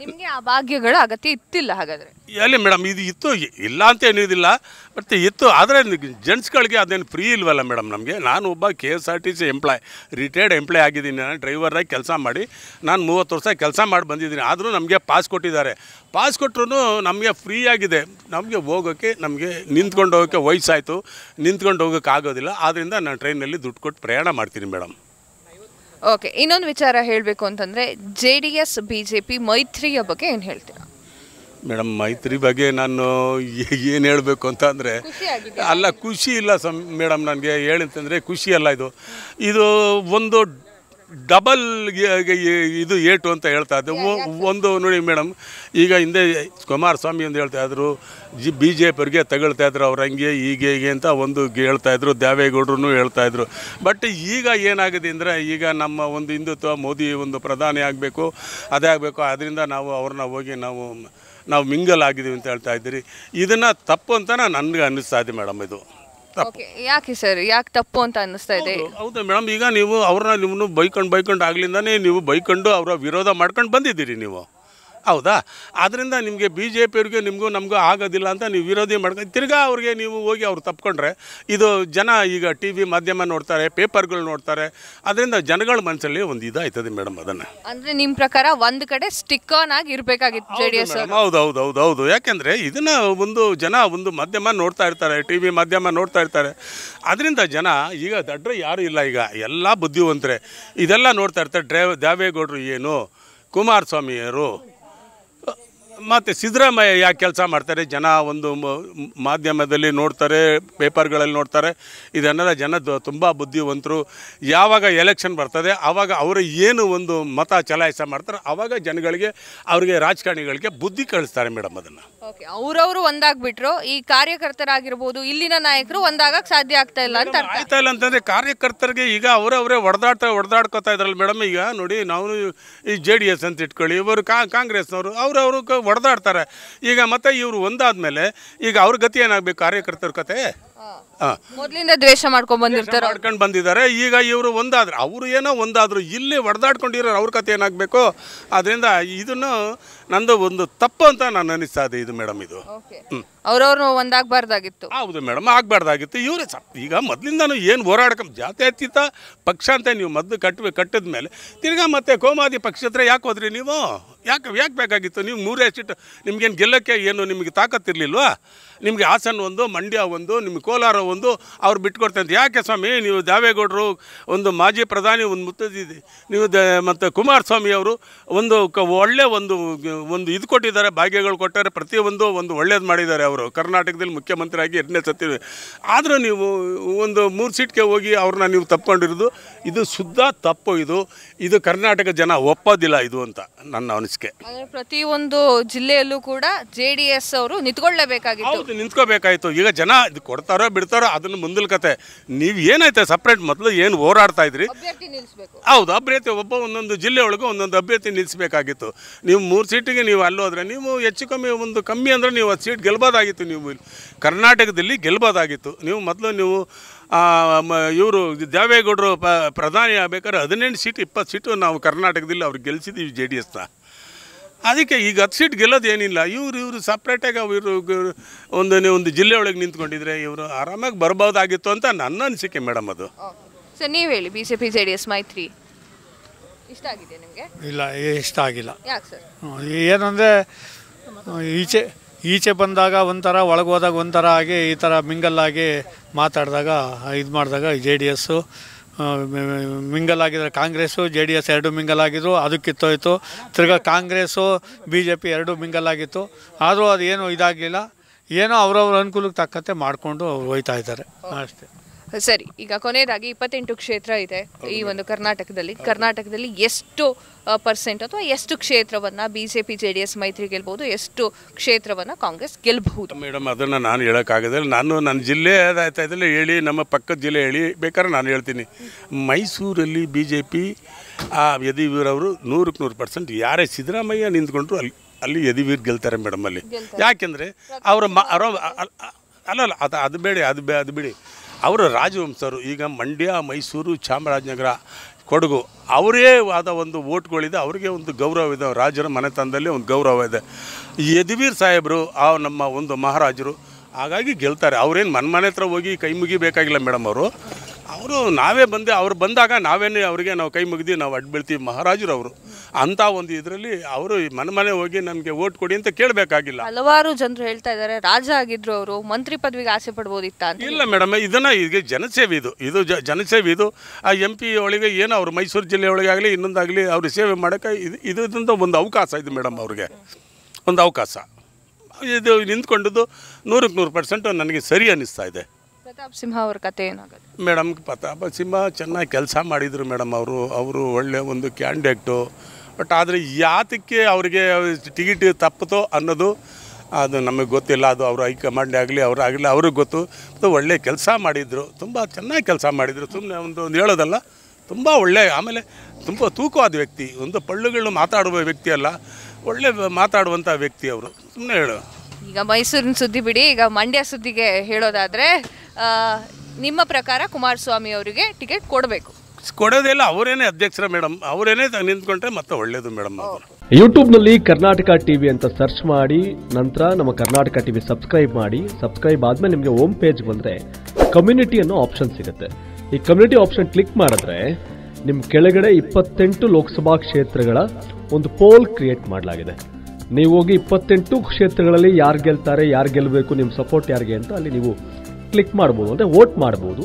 ನಿಮಗೆ ಆ ಭಾಗ್ಯಗಳ ಅಗತ್ಯ ಇತ್ತಿಲ್ಲ ಹಾಗಾದರೆ ಎಲ್ಲಿ ಮೇಡಮ್ ಇದು ಇತ್ತು ಇಲ್ಲ ಅಂತ ಏನಿದಿಲ್ಲ ಇದಿಲ್ಲ ಮತ್ತು ಇತ್ತು ಆದರೆ ಜೆಂಟ್ಸ್ಗಳಿಗೆ ಅದೇನು ಫ್ರೀ ಇಲ್ವಲ್ಲ ಮೇಡಮ್ ನಮಗೆ ನಾನು ಒಬ್ಬ K S R T C employ retired employ ಆಗಿದ್ದೀನಿ ನಾನು ಡ್ರೈವರಾಗಿ ಕೆಲಸ ಮಾಡಿ ನಾನು ಮೂವತ್ತು ವರ್ಷ ಕೆಲಸ ಮಾಡಿ ಬಂದಿದ್ದೀನಿ ಆದರೂ ನಮಗೆ ಪಾಸ್ ಕೊಟ್ಟಿದ್ದಾರೆ ಪಾಸ್ ಕೊಟ್ಟರು ನಮಗೆ ಫ್ರೀ ಆಗಿದೆ ನಮಗೆ ಹೋಗೋಕ್ಕೆ ನಮಗೆ ನಿಂತ್ಕೊಂಡು ಹೋಗೋಕ್ಕೆ ವಯಸ್ಸಾಯಿತು ನಿಂತ್ಕೊಂಡು ಹೋಗೋಕ್ಕಾಗೋದಿಲ್ಲ ಆದ್ದರಿಂದ ನಾನು ಟ್ರೈನಲ್ಲಿ ದುಡ್ಡು ಕೊಟ್ಟು ಪ್ರಯಾಣ ಮಾಡ್ತೀನಿ ಮೇಡಮ್ ಓಕೆ ಇನ್ನೊಂದು ವಿಚಾರ ಹೇಳಬೇಕು ಅಂತಂದರೆ J D S B J P ಮೈತ್ರಿಯ ಬಗ್ಗೆ ಏನು ಹೇಳ್ತೀರಾ ಮೇಡಮ್ ಮೈತ್ರಿ ಬಗ್ಗೆ ನಾನು ಏನು ಹೇಳಬೇಕು ಅಂತ ಅಂದರೆ ಅಲ್ಲ ಖುಷಿ ಇಲ್ಲ ಸಮ್ ಮೇಡಮ್ ನನಗೆ ಹೇಳಿತಂದರೆ ಖುಷಿ ಅಲ್ಲ ಇದು ಇದು ಒಂದು ಡಬಲ್ ಇದು ಏಟು ಅಂತ ಹೇಳ್ತಾ ಇದ್ದೆ ಒಂದು ನೋಡಿ ಮೇಡಮ್ ಈಗ ಹಿಂದೆ ಕುಮಾರಸ್ವಾಮಿ ಒಂದು ಹೇಳ್ತಾ ಇದ್ರು ಜಿ ಬಿ ಜೆ ಪಿರ್ಗೆ ತಗೊಳ್ತಾ ಇದ್ರು ಅವ್ರು ಹಂಗೆ ಹೀಗೆ ಹೀಗೆ ಅಂತ ಒಂದು ಹೇಳ್ತಾ ಇದ್ರು ದೇವೇಗೌಡರು ಹೇಳ್ತಾ ಇದ್ರು ಬಟ್ ಈಗ ಏನಾಗಿದೆ ಅಂದರೆ ಈಗ ನಮ್ಮ ಒಂದು ಹಿಂದುತ್ವ ಮೋದಿ ಒಂದು ಪ್ರಧಾನಿ ಆಗಬೇಕು ಅದೇ ಆಗಬೇಕು ಅದರಿಂದ ನಾವು ಅವ್ರನ್ನ ಹೋಗಿ ನಾವು ನಾವು ಮಿಂಗಲ್ ಆಗಿದ್ದೀವಿ ಅಂತ ಹೇಳ್ತಾ ಇದ್ದೀರಿ ಇದನ್ನು ತಪ್ಪು ಅಂತ ನನಗೆ ಅನ್ನಿಸ್ತಾ ಇದೆ ಮೇಡಮ್ ಇದು ಯಾಕೆ ಸರ್ ಯಾಕೆ ತಪ್ಪು ಅಂತ ಅನ್ನಿಸ್ತಾ ಇದೆ ಹೌದು ಮೇಡಮ್ ಈಗ ನೀವು ಅವ್ರನ್ನ ನಿಮ್ಮನ್ನು ಬೈಕೊಂಡು ಬೈಕೊಂಡು ಆಗ್ಲಿಂದಾನೇ ನೀವು ಬೈಕೊಂಡು ಅವರ ವಿರೋಧ ಮಾಡ್ಕೊಂಡು ಬಂದಿದ್ದೀರಿ ನೀವು ಹೌದಾ ಆದ್ದರಿಂದ ನಿಮಗೆ ಬಿ ಜೆ ಪಿಯವ್ರಿಗೆ ನಿಮಗೂ ನಮಗೂ ಆಗೋದಿಲ್ಲ ಅಂತ ನೀವು ವಿರೋಧಿ ಮಾಡ್ಕೊಂಡು ತಿರ್ಗಾ ಅವ್ರಿಗೆ ನೀವು ಹೋಗಿ ಅವ್ರು ತಪ್ಕೊಂಡ್ರೆ ಇದು ಜನ ಈಗ ಟಿ ವಿ ಮಾಧ್ಯಮ ನೋಡ್ತಾರೆ ಪೇಪರ್ಗಳು ನೋಡ್ತಾರೆ ಅದರಿಂದ ಜನಗಳ ಮನಸ್ಸಲ್ಲಿ ಒಂದು ಇದಾಯ್ತದೆ ಮೇಡಮ್ ಅದನ್ನು ಅಂದರೆ ನಿಮ್ಮ ಪ್ರಕಾರ ಒಂದು ಕಡೆ ಸ್ಟಿಕ್ ಆನ್ ಆಗಿ ಇರಬೇಕಾಗಿತ್ತು ಜೆ ಡಿ ಎಸ್ ಹೌದು ಹೌದು ಹೌದು ಹೌದು ಯಾಕೆಂದರೆ ಇದನ್ನು ಒಂದು ಜನ ಒಂದು ಮಾಧ್ಯಮ ನೋಡ್ತಾ ಇರ್ತಾರೆ ಟಿ ವಿ ಮಾಧ್ಯಮ ನೋಡ್ತಾ ಇರ್ತಾರೆ ಅದರಿಂದ ಜನ ಈಗ ದಡ್ರೆ ಯಾರೂ ಇಲ್ಲ ಈಗ ಎಲ್ಲ ಬುದ್ಧಿವಂತರೆ ಇದೆಲ್ಲ ನೋಡ್ತಾ ಇರ್ತಾರೆ ಡ್ರೈವ್ ದಾವೇಗೌಡರು ಏನು ಕುಮಾರಸ್ವಾಮಿಯವರು ಮತ್ತು ಸಿದ್ದರಾಮಯ್ಯ ಯಾಕೆ ಕೆಲಸ ಮಾಡ್ತಾರೆ ಜನ ಒಂದು ಮಾಧ್ಯಮದಲ್ಲಿ ನೋಡ್ತಾರೆ ಪೇಪರ್ಗಳಲ್ಲಿ ನೋಡ್ತಾರೆ ಇದನ್ನೆಲ್ಲ ಜನ ತುಂಬ ಬುದ್ಧಿವಂತರು ಯಾವಾಗ ಎಲೆಕ್ಷನ್ ಬರ್ತದೆ ಆವಾಗ ಅವರು ಏನು ಒಂದು ಮತ ಚಲಾಯಿಸ ಮಾಡ್ತಾರೆ ಆವಾಗ ಜನಗಳಿಗೆ ಅವರಿಗೆ ರಾಜಕಾರಣಿಗಳಿಗೆ ಬುದ್ಧಿ ಕಳಿಸ್ತಾರೆ ಮೇಡಮ್ ಅದನ್ನು ಓಕೆ ಅವರವರು ಒಂದಾಗ್ಬಿಟ್ರು ಈ ಕಾರ್ಯಕರ್ತರಾಗಿರ್ಬೋದು ಇಲ್ಲಿನ ನಾಯಕರು ಒಂದಾಗಕ್ಕೆ ಸಾಧ್ಯ ಆಗ್ತಾ ಇಲ್ಲ ಅಂತ ಆಗ್ತಾ ಇಲ್ಲ ಅಂತಂದರೆ ಕಾರ್ಯಕರ್ತರಿಗೆ ಈಗ ಅವರವರೇ ಹೊಡೆದಾಡ್ತಾ ಹೊಡೆದಾಡ್ಕೋತಾ ಇದ್ರಲ್ಲ ಮೇಡಮ್ ಈಗ ನೋಡಿ ನಾವು ಈ ಜೆ ಡಿ ಎಸ್ ಅಂತ ಇಟ್ಕೊಳ್ಳಿ ಇವರು ಕಾಂಗ್ರೆಸ್ನವರು ಅವರವರು ಹೊಡೆದಾಡ್ತಾರೆ ಈಗ ಮತ್ತೆ ಇವರು ಒಂದಾದ್ಮೇಲೆ ಈಗ ಅವ್ರ ಗತಿ ಏನಾಗ್ಬೇಕು ಕಾರ್ಯಕರ್ತರ ಕತೆ ಮೊದಲಿಂದ ದ್ವೇಷ ಮಾಡ್ಕೊಂಡ್ ಬಂದಿರ್ತಾರೆ ಮಾಡ್ಕೊಂಡು ಬಂದಿದ್ದಾರೆ ಈಗ ಇವರು ಒಂದಾದ್ರೆ ಅವರು ಏನೋ ಒಂದಾದ್ರು ಇಲ್ಲಿ ಹೊಡೆದಾಡ್ಕೊಂಡಿರೋ ಅವ್ರ ಕತೆ ಏನಾಗಬೇಕು ಅದರಿಂದ ಇದನ್ನು ನಂದು ಒಂದು ತಪ್ಪು ಅಂತ ನಾನು ಅನಿಸ್ತಾ ಇದೆ ಇದು ಮೇಡಮ್ ಇದು ಅವ್ರವ್ರು ಒಂದಾಗಬಾರ್ದಾಗಿತ್ತು ಹೌದು ಮೇಡಮ್ ಆಗಬಾರ್ದಾಗಿತ್ತು ಇವರೇ ಈಗ ಮೊದಲಿಂದ ಏನು ಹೋರಾಡಕ ಅತೀತ ಪಕ್ಷ ಅಂತ ನೀವು ಮದ್ದು ಕಟ್ಟ ಕಟ್ಟಿದ ಮೇಲೆ ತಿರ್ಗಾ ಮತ್ತೆ ಕೋಮಾದಿ ಪಕ್ಷ ಹತ್ರ ಯಾಕೆ ಹೋದ್ರಿ ನೀವು ಯಾಕೆ ಯಾಕೆ ಬೇಕಾಗಿತ್ತು ನೀವು ಮೂರೇ ಸೀಟು ನಿಮ್ಗೇನು ಗೆಲ್ಲಕ್ಕೆ ಏನು ನಿಮಗೆ ತಾಕತ್ತಿರಲಿಲ್ವಾ ನಿಮಗೆ ಹಾಸನ ಒಂದು ಮಂಡ್ಯ ಒಂದು ನಿಮಗೆ ಕೋಲಾರ ಒಂದು ಅವ್ರು ಬಿಟ್ಕೊಡ್ತಂತ ಯಾಕೆ ಸ್ವಾಮಿ ನೀವು ದಾವೇಗೌಡರು ಒಂದು ಮಾಜಿ ಪ್ರಧಾನಿ ಒಂದು ಮುತ್ತದಿದೆ ನೀವು ದ ಮತ್ತು ಕುಮಾರಸ್ವಾಮಿ ಅವರು ಒಂದು ಕ ಒಳ್ಳೆ ಒಂದು ಒಂದು ಇದು ಕೊಟ್ಟಿದ್ದಾರೆ ಭಾಗ್ಯಗಳು ಕೊಟ್ಟರೆ ಪ್ರತಿಯೊಂದು ಒಂದು ಒಳ್ಳೇದು ಮಾಡಿದ್ದಾರೆ ಅವರು ಕರ್ನಾಟಕದಲ್ಲಿ ಮುಖ್ಯಮಂತ್ರಿಯಾಗಿ ಆಗಿ ಎರಡನೇ ಸತಿ ಆದರೂ ನೀವು ಒಂದು ಮೂರು ಸೀಟ್ಗೆ ಹೋಗಿ ಅವ್ರನ್ನ ನೀವು ತಪ್ಕೊಂಡಿರೋದು ಇದು ಶುದ್ಧ ತಪ್ಪು ಇದು ಇದು ಕರ್ನಾಟಕ ಜನ ಒಪ್ಪೋದಿಲ್ಲ ಇದು ಅಂತ ನನ್ನ ಅನಿಸಿಕೆ ಪ್ರತಿಯೊಂದು ಜಿಲ್ಲೆಯಲ್ಲೂ ಕೂಡ ಜೆ ಡಿ ಎಸ್ ಅವರು ನಿಂತ್ಕೊಳ್ಳಬೇಕಾಗಿತ್ತು ಎದ್ದು ಈಗ ಜನ ಇದು ಕೊಡ್ತಾರೋ ಬಿಡ್ತಾರೋ ಅದನ್ನು ಮುಂದಿನ ಕತೆ ನೀವು ಏನೈತೆ ಸಪ್ರೇಟ್ ಮೊದಲು ಏನು ಹೋರಾಡ್ತಾ ಇದ್ರಿ ಹೌದು ಅಭ್ಯರ್ಥಿ ಒಬ್ಬ ಒಂದೊಂದು ಜಿಲ್ಲೆ ಒಳಗೆ ಒಂದೊಂದು ಅಭ್ಯರ್ಥಿ ನಿಲ್ಲಿಸಬೇಕಾಗಿತ್ತು ನೀವು ಮೂರು ಸೀಟಿಗೆ ನೀವು ಅಲ್ಲೋದ್ರೆ ನೀವು ಹೆಚ್ಚು ಕಮ್ಮಿ ಒಂದು ಕಮ್ಮಿ ಅಂದರೆ ನೀವು ಹತ್ತು ಸೀಟ್ ಗೆಲ್ಬೋದಾಗಿತ್ತು ನೀವು ಕರ್ನಾಟಕದಲ್ಲಿ ಗೆಲ್ಬೋದಾಗಿತ್ತು ನೀವು ಮೊದಲು ನೀವು ಇವರು ದೇವೇಗೌಡರು ಪ್ರಧಾನಿ ಆಗ್ಬೇಕಾದ್ರೆ ಹದಿನೆಂಟು ಸೀಟ್ ಇಪ್ಪತ್ತು ಸೀಟು ನಾವು ಕರ್ನಾಟಕದಲ್ಲಿ ಅವ್ರು ಗೆಲ್ಸಿದ್ದೀವಿ ಜೆ ಡಿ ಎಸ್ನ ಅದಕ್ಕೆ ಈಗ ಹತ್ತು ಸೀಟ್ ಗೆಲ್ಲೋದು ಏನಿಲ್ಲ ಇವರು ಇವರು ಸಪ್ರೇಟಾಗಿ ಇವರು ಒಂದನೇ ಒಂದು ಜಿಲ್ಲೆ ಒಳಗೆ ನಿಂತ್ಕೊಂಡಿದ್ರೆ ಇವರು ಆರಾಮಾಗಿ ಬರ್ಬೋದಾಗಿತ್ತು ಅಂತ ನನ್ನ ಅನಿಸಿಕೆ ಮೇಡಮ್ ಅದು ಸರ್ ನೀವು ಹೇಳಿ B J P J D S ಮೈತ್ರಿ ಇಷ್ಟ ಆಗಿದೆ ನಿಮಗೆ ಇಲ್ಲ ಇಷ್ಟ ಆಗಿಲ್ಲ ಯಾಕೆ ಸರ್ ಏನಂದರೆ ಈಚೆ ಈಚೆ ಬಂದಾಗ ಒಂಥರ ಒಳಗೆ ಹೋದಾಗ ಒಂಥರ ಆಗಿ ಈ ಥರ ಮಿಂಗಲ್ಲಾಗಿ ಮಾತಾಡಿದಾಗ ಇದು ಮಾಡಿದಾಗ ಜೆ ಡಿ ಎಸ್ಸು ಮಿಂಗಲ್ ಆಗಿದ್ದಾರೆ ಕಾಂಗ್ರೆಸ್ಸು ಜೆ ಡಿ ಎಸ್ ಎರಡು ಮಿಂಗಲ್ ಆಗಿದ್ರು ಅದು ಕಿತ್ತೋಯ್ತು ತಿರ್ಗಾ ಕಾಂಗ್ರೆಸ್ಸು ಬಿ ಜೆ ಪಿ ಎರಡೂ ಮಿಂಗಲ್ ಆಗಿತ್ತು ಆದರೂ ಅದು ಏನು ಇದಾಗಲಿಲ್ಲ ಏನೋ ಅವರವ್ರ ಅನುಕೂಲಕ್ಕೆ ತಕ್ಕಂತೆ ಮಾಡಿಕೊಂಡು ಅವ್ರು ಹೋಯ್ತಾ ಇದ್ದಾರೆ ಅಷ್ಟೇ ಸರಿ ಈಗ ಕೊನೆಯದಾಗಿ ಇಪ್ಪತ್ತೆಂಟು ಕ್ಷೇತ್ರ ಇದೆ ಈ ಒಂದು ಕರ್ನಾಟಕದಲ್ಲಿ ಕರ್ನಾಟಕದಲ್ಲಿ ಎಷ್ಟು ಪರ್ಸೆಂಟ್ ಅಥವಾ ಎಷ್ಟು ಕ್ಷೇತ್ರವನ್ನ ಬಿಜೆಪಿ ಜೆ ಡಿ ಎಸ್ ಮೈತ್ರಿ ಗೆಲ್ಬಹುದು ಎಷ್ಟು ಕ್ಷೇತ್ರವನ್ನ ಕಾಂಗ್ರೆಸ್ ಗೆಲ್ಬಹುದು ಮೇಡಮ್ ಅದನ್ನ ನಾನು ಹೇಳೋಕ್ಕಾಗೋದಿಲ್ಲ ನಾನು ನನ್ನ ಜಿಲ್ಲೆ ಹೇಳಿ ನಮ್ಮ ಪಕ್ಕದ ಜಿಲ್ಲೆ ಹೇಳಿ ಬೇಕಾದ್ರೆ ನಾನು ಹೇಳ್ತೀನಿ ಮೈಸೂರಲ್ಲಿ ಬಿ ಜೆ ಪಿ ಆ ಯದಿವೀರವರು ನೂರಕ್ಕೆ ನೂರು ಪರ್ಸೆಂಟ್ ಯಾರೇ ಸಿದ್ದರಾಮಯ್ಯ ನಿಂತ್ಕೊಂಡ್ರು ಅಲ್ಲಿ ಅಲ್ಲಿ ಯದಿವೀರ್ ಗೆಲ್ತಾರೆ ಮೇಡಮ್ ಅಲ್ಲಿ ಯಾಕೆಂದ್ರೆ ಅವರ ಅಲ್ಲ ಅಲ್ಲ ಅದು ಅದು ಬೇಡಿ ಅದು ಬೇ ಅದು ಬಿಡಿ ಅವರು ರಾಜವಂಶರು ಈಗ ಮಂಡ್ಯ ಮೈಸೂರು ಚಾಮರಾಜನಗರ ಕೊಡಗು ಅವರೇ ಆದ ಒಂದು ಓಟ್ಗಳಿದೆ ಅವರಿಗೆ ಒಂದು ಗೌರವ ಇದೆ ರಾಜರ ಮನೆತನದಲ್ಲಿ ಒಂದು ಗೌರವ ಇದೆ ಯದುವೀರ್ ಸಾಹೇಬರು ಆ ನಮ್ಮ ಒಂದು ಮಹಾರಾಜರು ಹಾಗಾಗಿ ಗೆಲ್ತಾರೆ ಅವ್ರೇನು ಮನೆ ಹತ್ರ ಹೋಗಿ ಕೈ ಮುಗಿಬೇಕಾಗಿಲ್ಲ ಮೇಡಮ್ ಅವರು ಅವರು ನಾವೇ ಬಂದೆ ಅವ್ರು ಬಂದಾಗ ನಾವೇನೇ ಅವರಿಗೆ ನಾವು ಕೈ ಮುಗಿದು ನಾವು ಅಡ್ಬೀಳ್ತೀವಿ ಮಹಾರಾಜರು ಅವರು ಅಂತ ಒಂದು ಇದರಲ್ಲಿ ಅವರು ಮನೆ ಮನೆ ಹೋಗಿ ನಮಗೆ ಓಟ್ ಕೊಡಿ ಅಂತ ಕೇಳಬೇಕಾಗಿಲ್ಲ ಹಲವಾರು ಜನರು ಹೇಳ್ತಾ ಇದ್ದಾರೆ ರಾಜ ಆಗಿದ್ರು ಅವರು ಮಂತ್ರಿ ಪದವಿಗೆ ಆಸೆ ಪಡ್ಬೋದಿತ್ತ ಇಲ್ಲ ಮೇಡಮ್ ಇದನ್ನ ಈಗ ಜನಸೇವೆ ಇದು ಇದು ಜನಸೇವೆ ಇದು ಆ ಎಂ ಪಿ ಒಳಗೆ ಏನು ಅವರು ಮೈಸೂರು ಜಿಲ್ಲೆ ಒಳಗೆ ಆಗಲಿ ಇನ್ನೊಂದಾಗಲಿ ಅವರು ಸೇವೆ ಮಾಡೋಕೆ ಇದು ಇದರಿಂದ ಒಂದು ಅವಕಾಶ ಇದು ಮೇಡಮ್ ಅವ್ರಿಗೆ ಒಂದು ಅವಕಾಶ ಇದು ನಿಂತ್ಕೊಂಡಿದ್ದು ನೂರಕ್ಕೆ ನೂರು ಪರ್ಸೆಂಟ್ ನನಗೆ ಸರಿ ಅನ್ನಿಸ್ತಾ ಇದೆ ಪ್ರತಾಪ್ ಸಿಂಹ ಅವ್ರ ಕತೆ ಏನಾಗುತ್ತೆ ಮೇಡಮ್ ಪ್ರತಾಪ್ ಸಿಂಹ ಚೆನ್ನಾಗಿ ಕೆಲಸ ಮಾಡಿದರು ಮೇಡಮ್ ಅವರು ಅವರು ಒಳ್ಳೆಯ ಒಂದು ಕ್ಯಾಂಡಿಡೇಟು ಬಟ್ ಆದರೆ ಯಾತಕ್ಕೆ ಅವರಿಗೆ ಟಿಕೆಟ್ ತಪ್ಪಿತೋ ಅನ್ನೋದು ಅದು ನಮಗೆ ಗೊತ್ತಿಲ್ಲ ಅದು ಅವರು ಹೈಕಮಾಂಡ್ ಆಗಲಿ ಅವರಾಗಲಿ ಆಗಲಿ ಅವ್ರಿಗೆ ಗೊತ್ತು ಮತ್ತು ಒಳ್ಳೆ ಕೆಲಸ ಮಾಡಿದರು ತುಂಬ ಚೆನ್ನಾಗಿ ಕೆಲಸ ಮಾಡಿದರು ಸುಮ್ಮನೆ ಒಂದು ಒಂದು ಹೇಳೋದಲ್ಲ ತುಂಬ ಒಳ್ಳೆ ಆಮೇಲೆ ತುಂಬ ತೂಕವಾದ ವ್ಯಕ್ತಿ ಒಂದು ಪಳ್ಳುಗಳು ಮಾತಾಡುವ ವ್ಯಕ್ತಿ ಅಲ್ಲ ಒಳ್ಳೆ ಮಾತಾಡುವಂಥ ವ್ಯಕ್ತಿ ಅವರು ಸುಮ್ಮನೆ ಹೇಳು ಈಗ ಮೈಸೂರಿನ ಸುದ್ದಿ ಬಿಡಿ ಈಗ ಮಂಡ್ಯ ಸುದ್ದಿಗೆ ಹೇಳೋದಾದರೆ ನಿಮ್ಮ ಪ್ರಕಾರ ಕುಮಾರಸ್ವಾಮಿ ಅವರಿಗೆ ಟಿಕೆಟ್ ಕೊಡಬೇಕು ಕೊಡೋದೆಲ್ಲ ಅವರೇನೇ ಅಧ್ಯಕ್ಷರ ಮೇಡಮ್ ಅವರೇನೇ ನಿಂತ್ಕೊಂಡ್ರೆ ಮತ್ತೆ ಒಳ್ಳೇದು ಮೇಡಮ್ ನಲ್ಲಿ ಕರ್ನಾಟಕ ಟಿವಿ ಅಂತ ಸರ್ಚ್ ಮಾಡಿ ನಂತರ ನಮ್ಮ ಕರ್ನಾಟಕ ಟಿವಿ ಸಬ್ಸ್ಕ್ರೈಬ್ ಮಾಡಿ ಸಬ್ಸ್ಕ್ರೈಬ್ ಆದ್ಮೇಲೆ ನಿಮಗೆ ಹೋಮ್ ಪೇಜ್ ಬಂದ್ರೆ ಕಮ್ಯುನಿಟಿ ಅನ್ನೋ ಆಪ್ಷನ್ ಸಿಗುತ್ತೆ ಈ ಕಮ್ಯುನಿಟಿ ಆಪ್ಷನ್ ಕ್ಲಿಕ್ ಮಾಡಿದ್ರೆ ನಿಮ್ಮ ಕೆಳಗಡೆ ಇಪ್ಪತ್ತೆಂಟು ಲೋಕಸಭಾ ಕ್ಷೇತ್ರಗಳ ಒಂದು ಪೋಲ್ ಕ್ರಿಯೇಟ್ ಮಾಡಲಾಗಿದೆ ನೀವು ಹೋಗಿ ಇಪ್ಪತ್ತೆಂಟು ಕ್ಷೇತ್ರಗಳಲ್ಲಿ ಯಾರು ಗೆಲ್ತಾರೆ ಯಾರು ಗೆಲ್ಲಬೇಕು ನಿಮ್ಮ ಸಪೋರ್ಟ್ ಯಾರಿಗೆ ಅಂತ ಅಲ್ಲಿ ನೀವು ಕ್ಲಿಕ್ ಮಾಡ್ಬೋದು ಅಂದರೆ ವೋಟ್ ಮಾಡ್ಬೋದು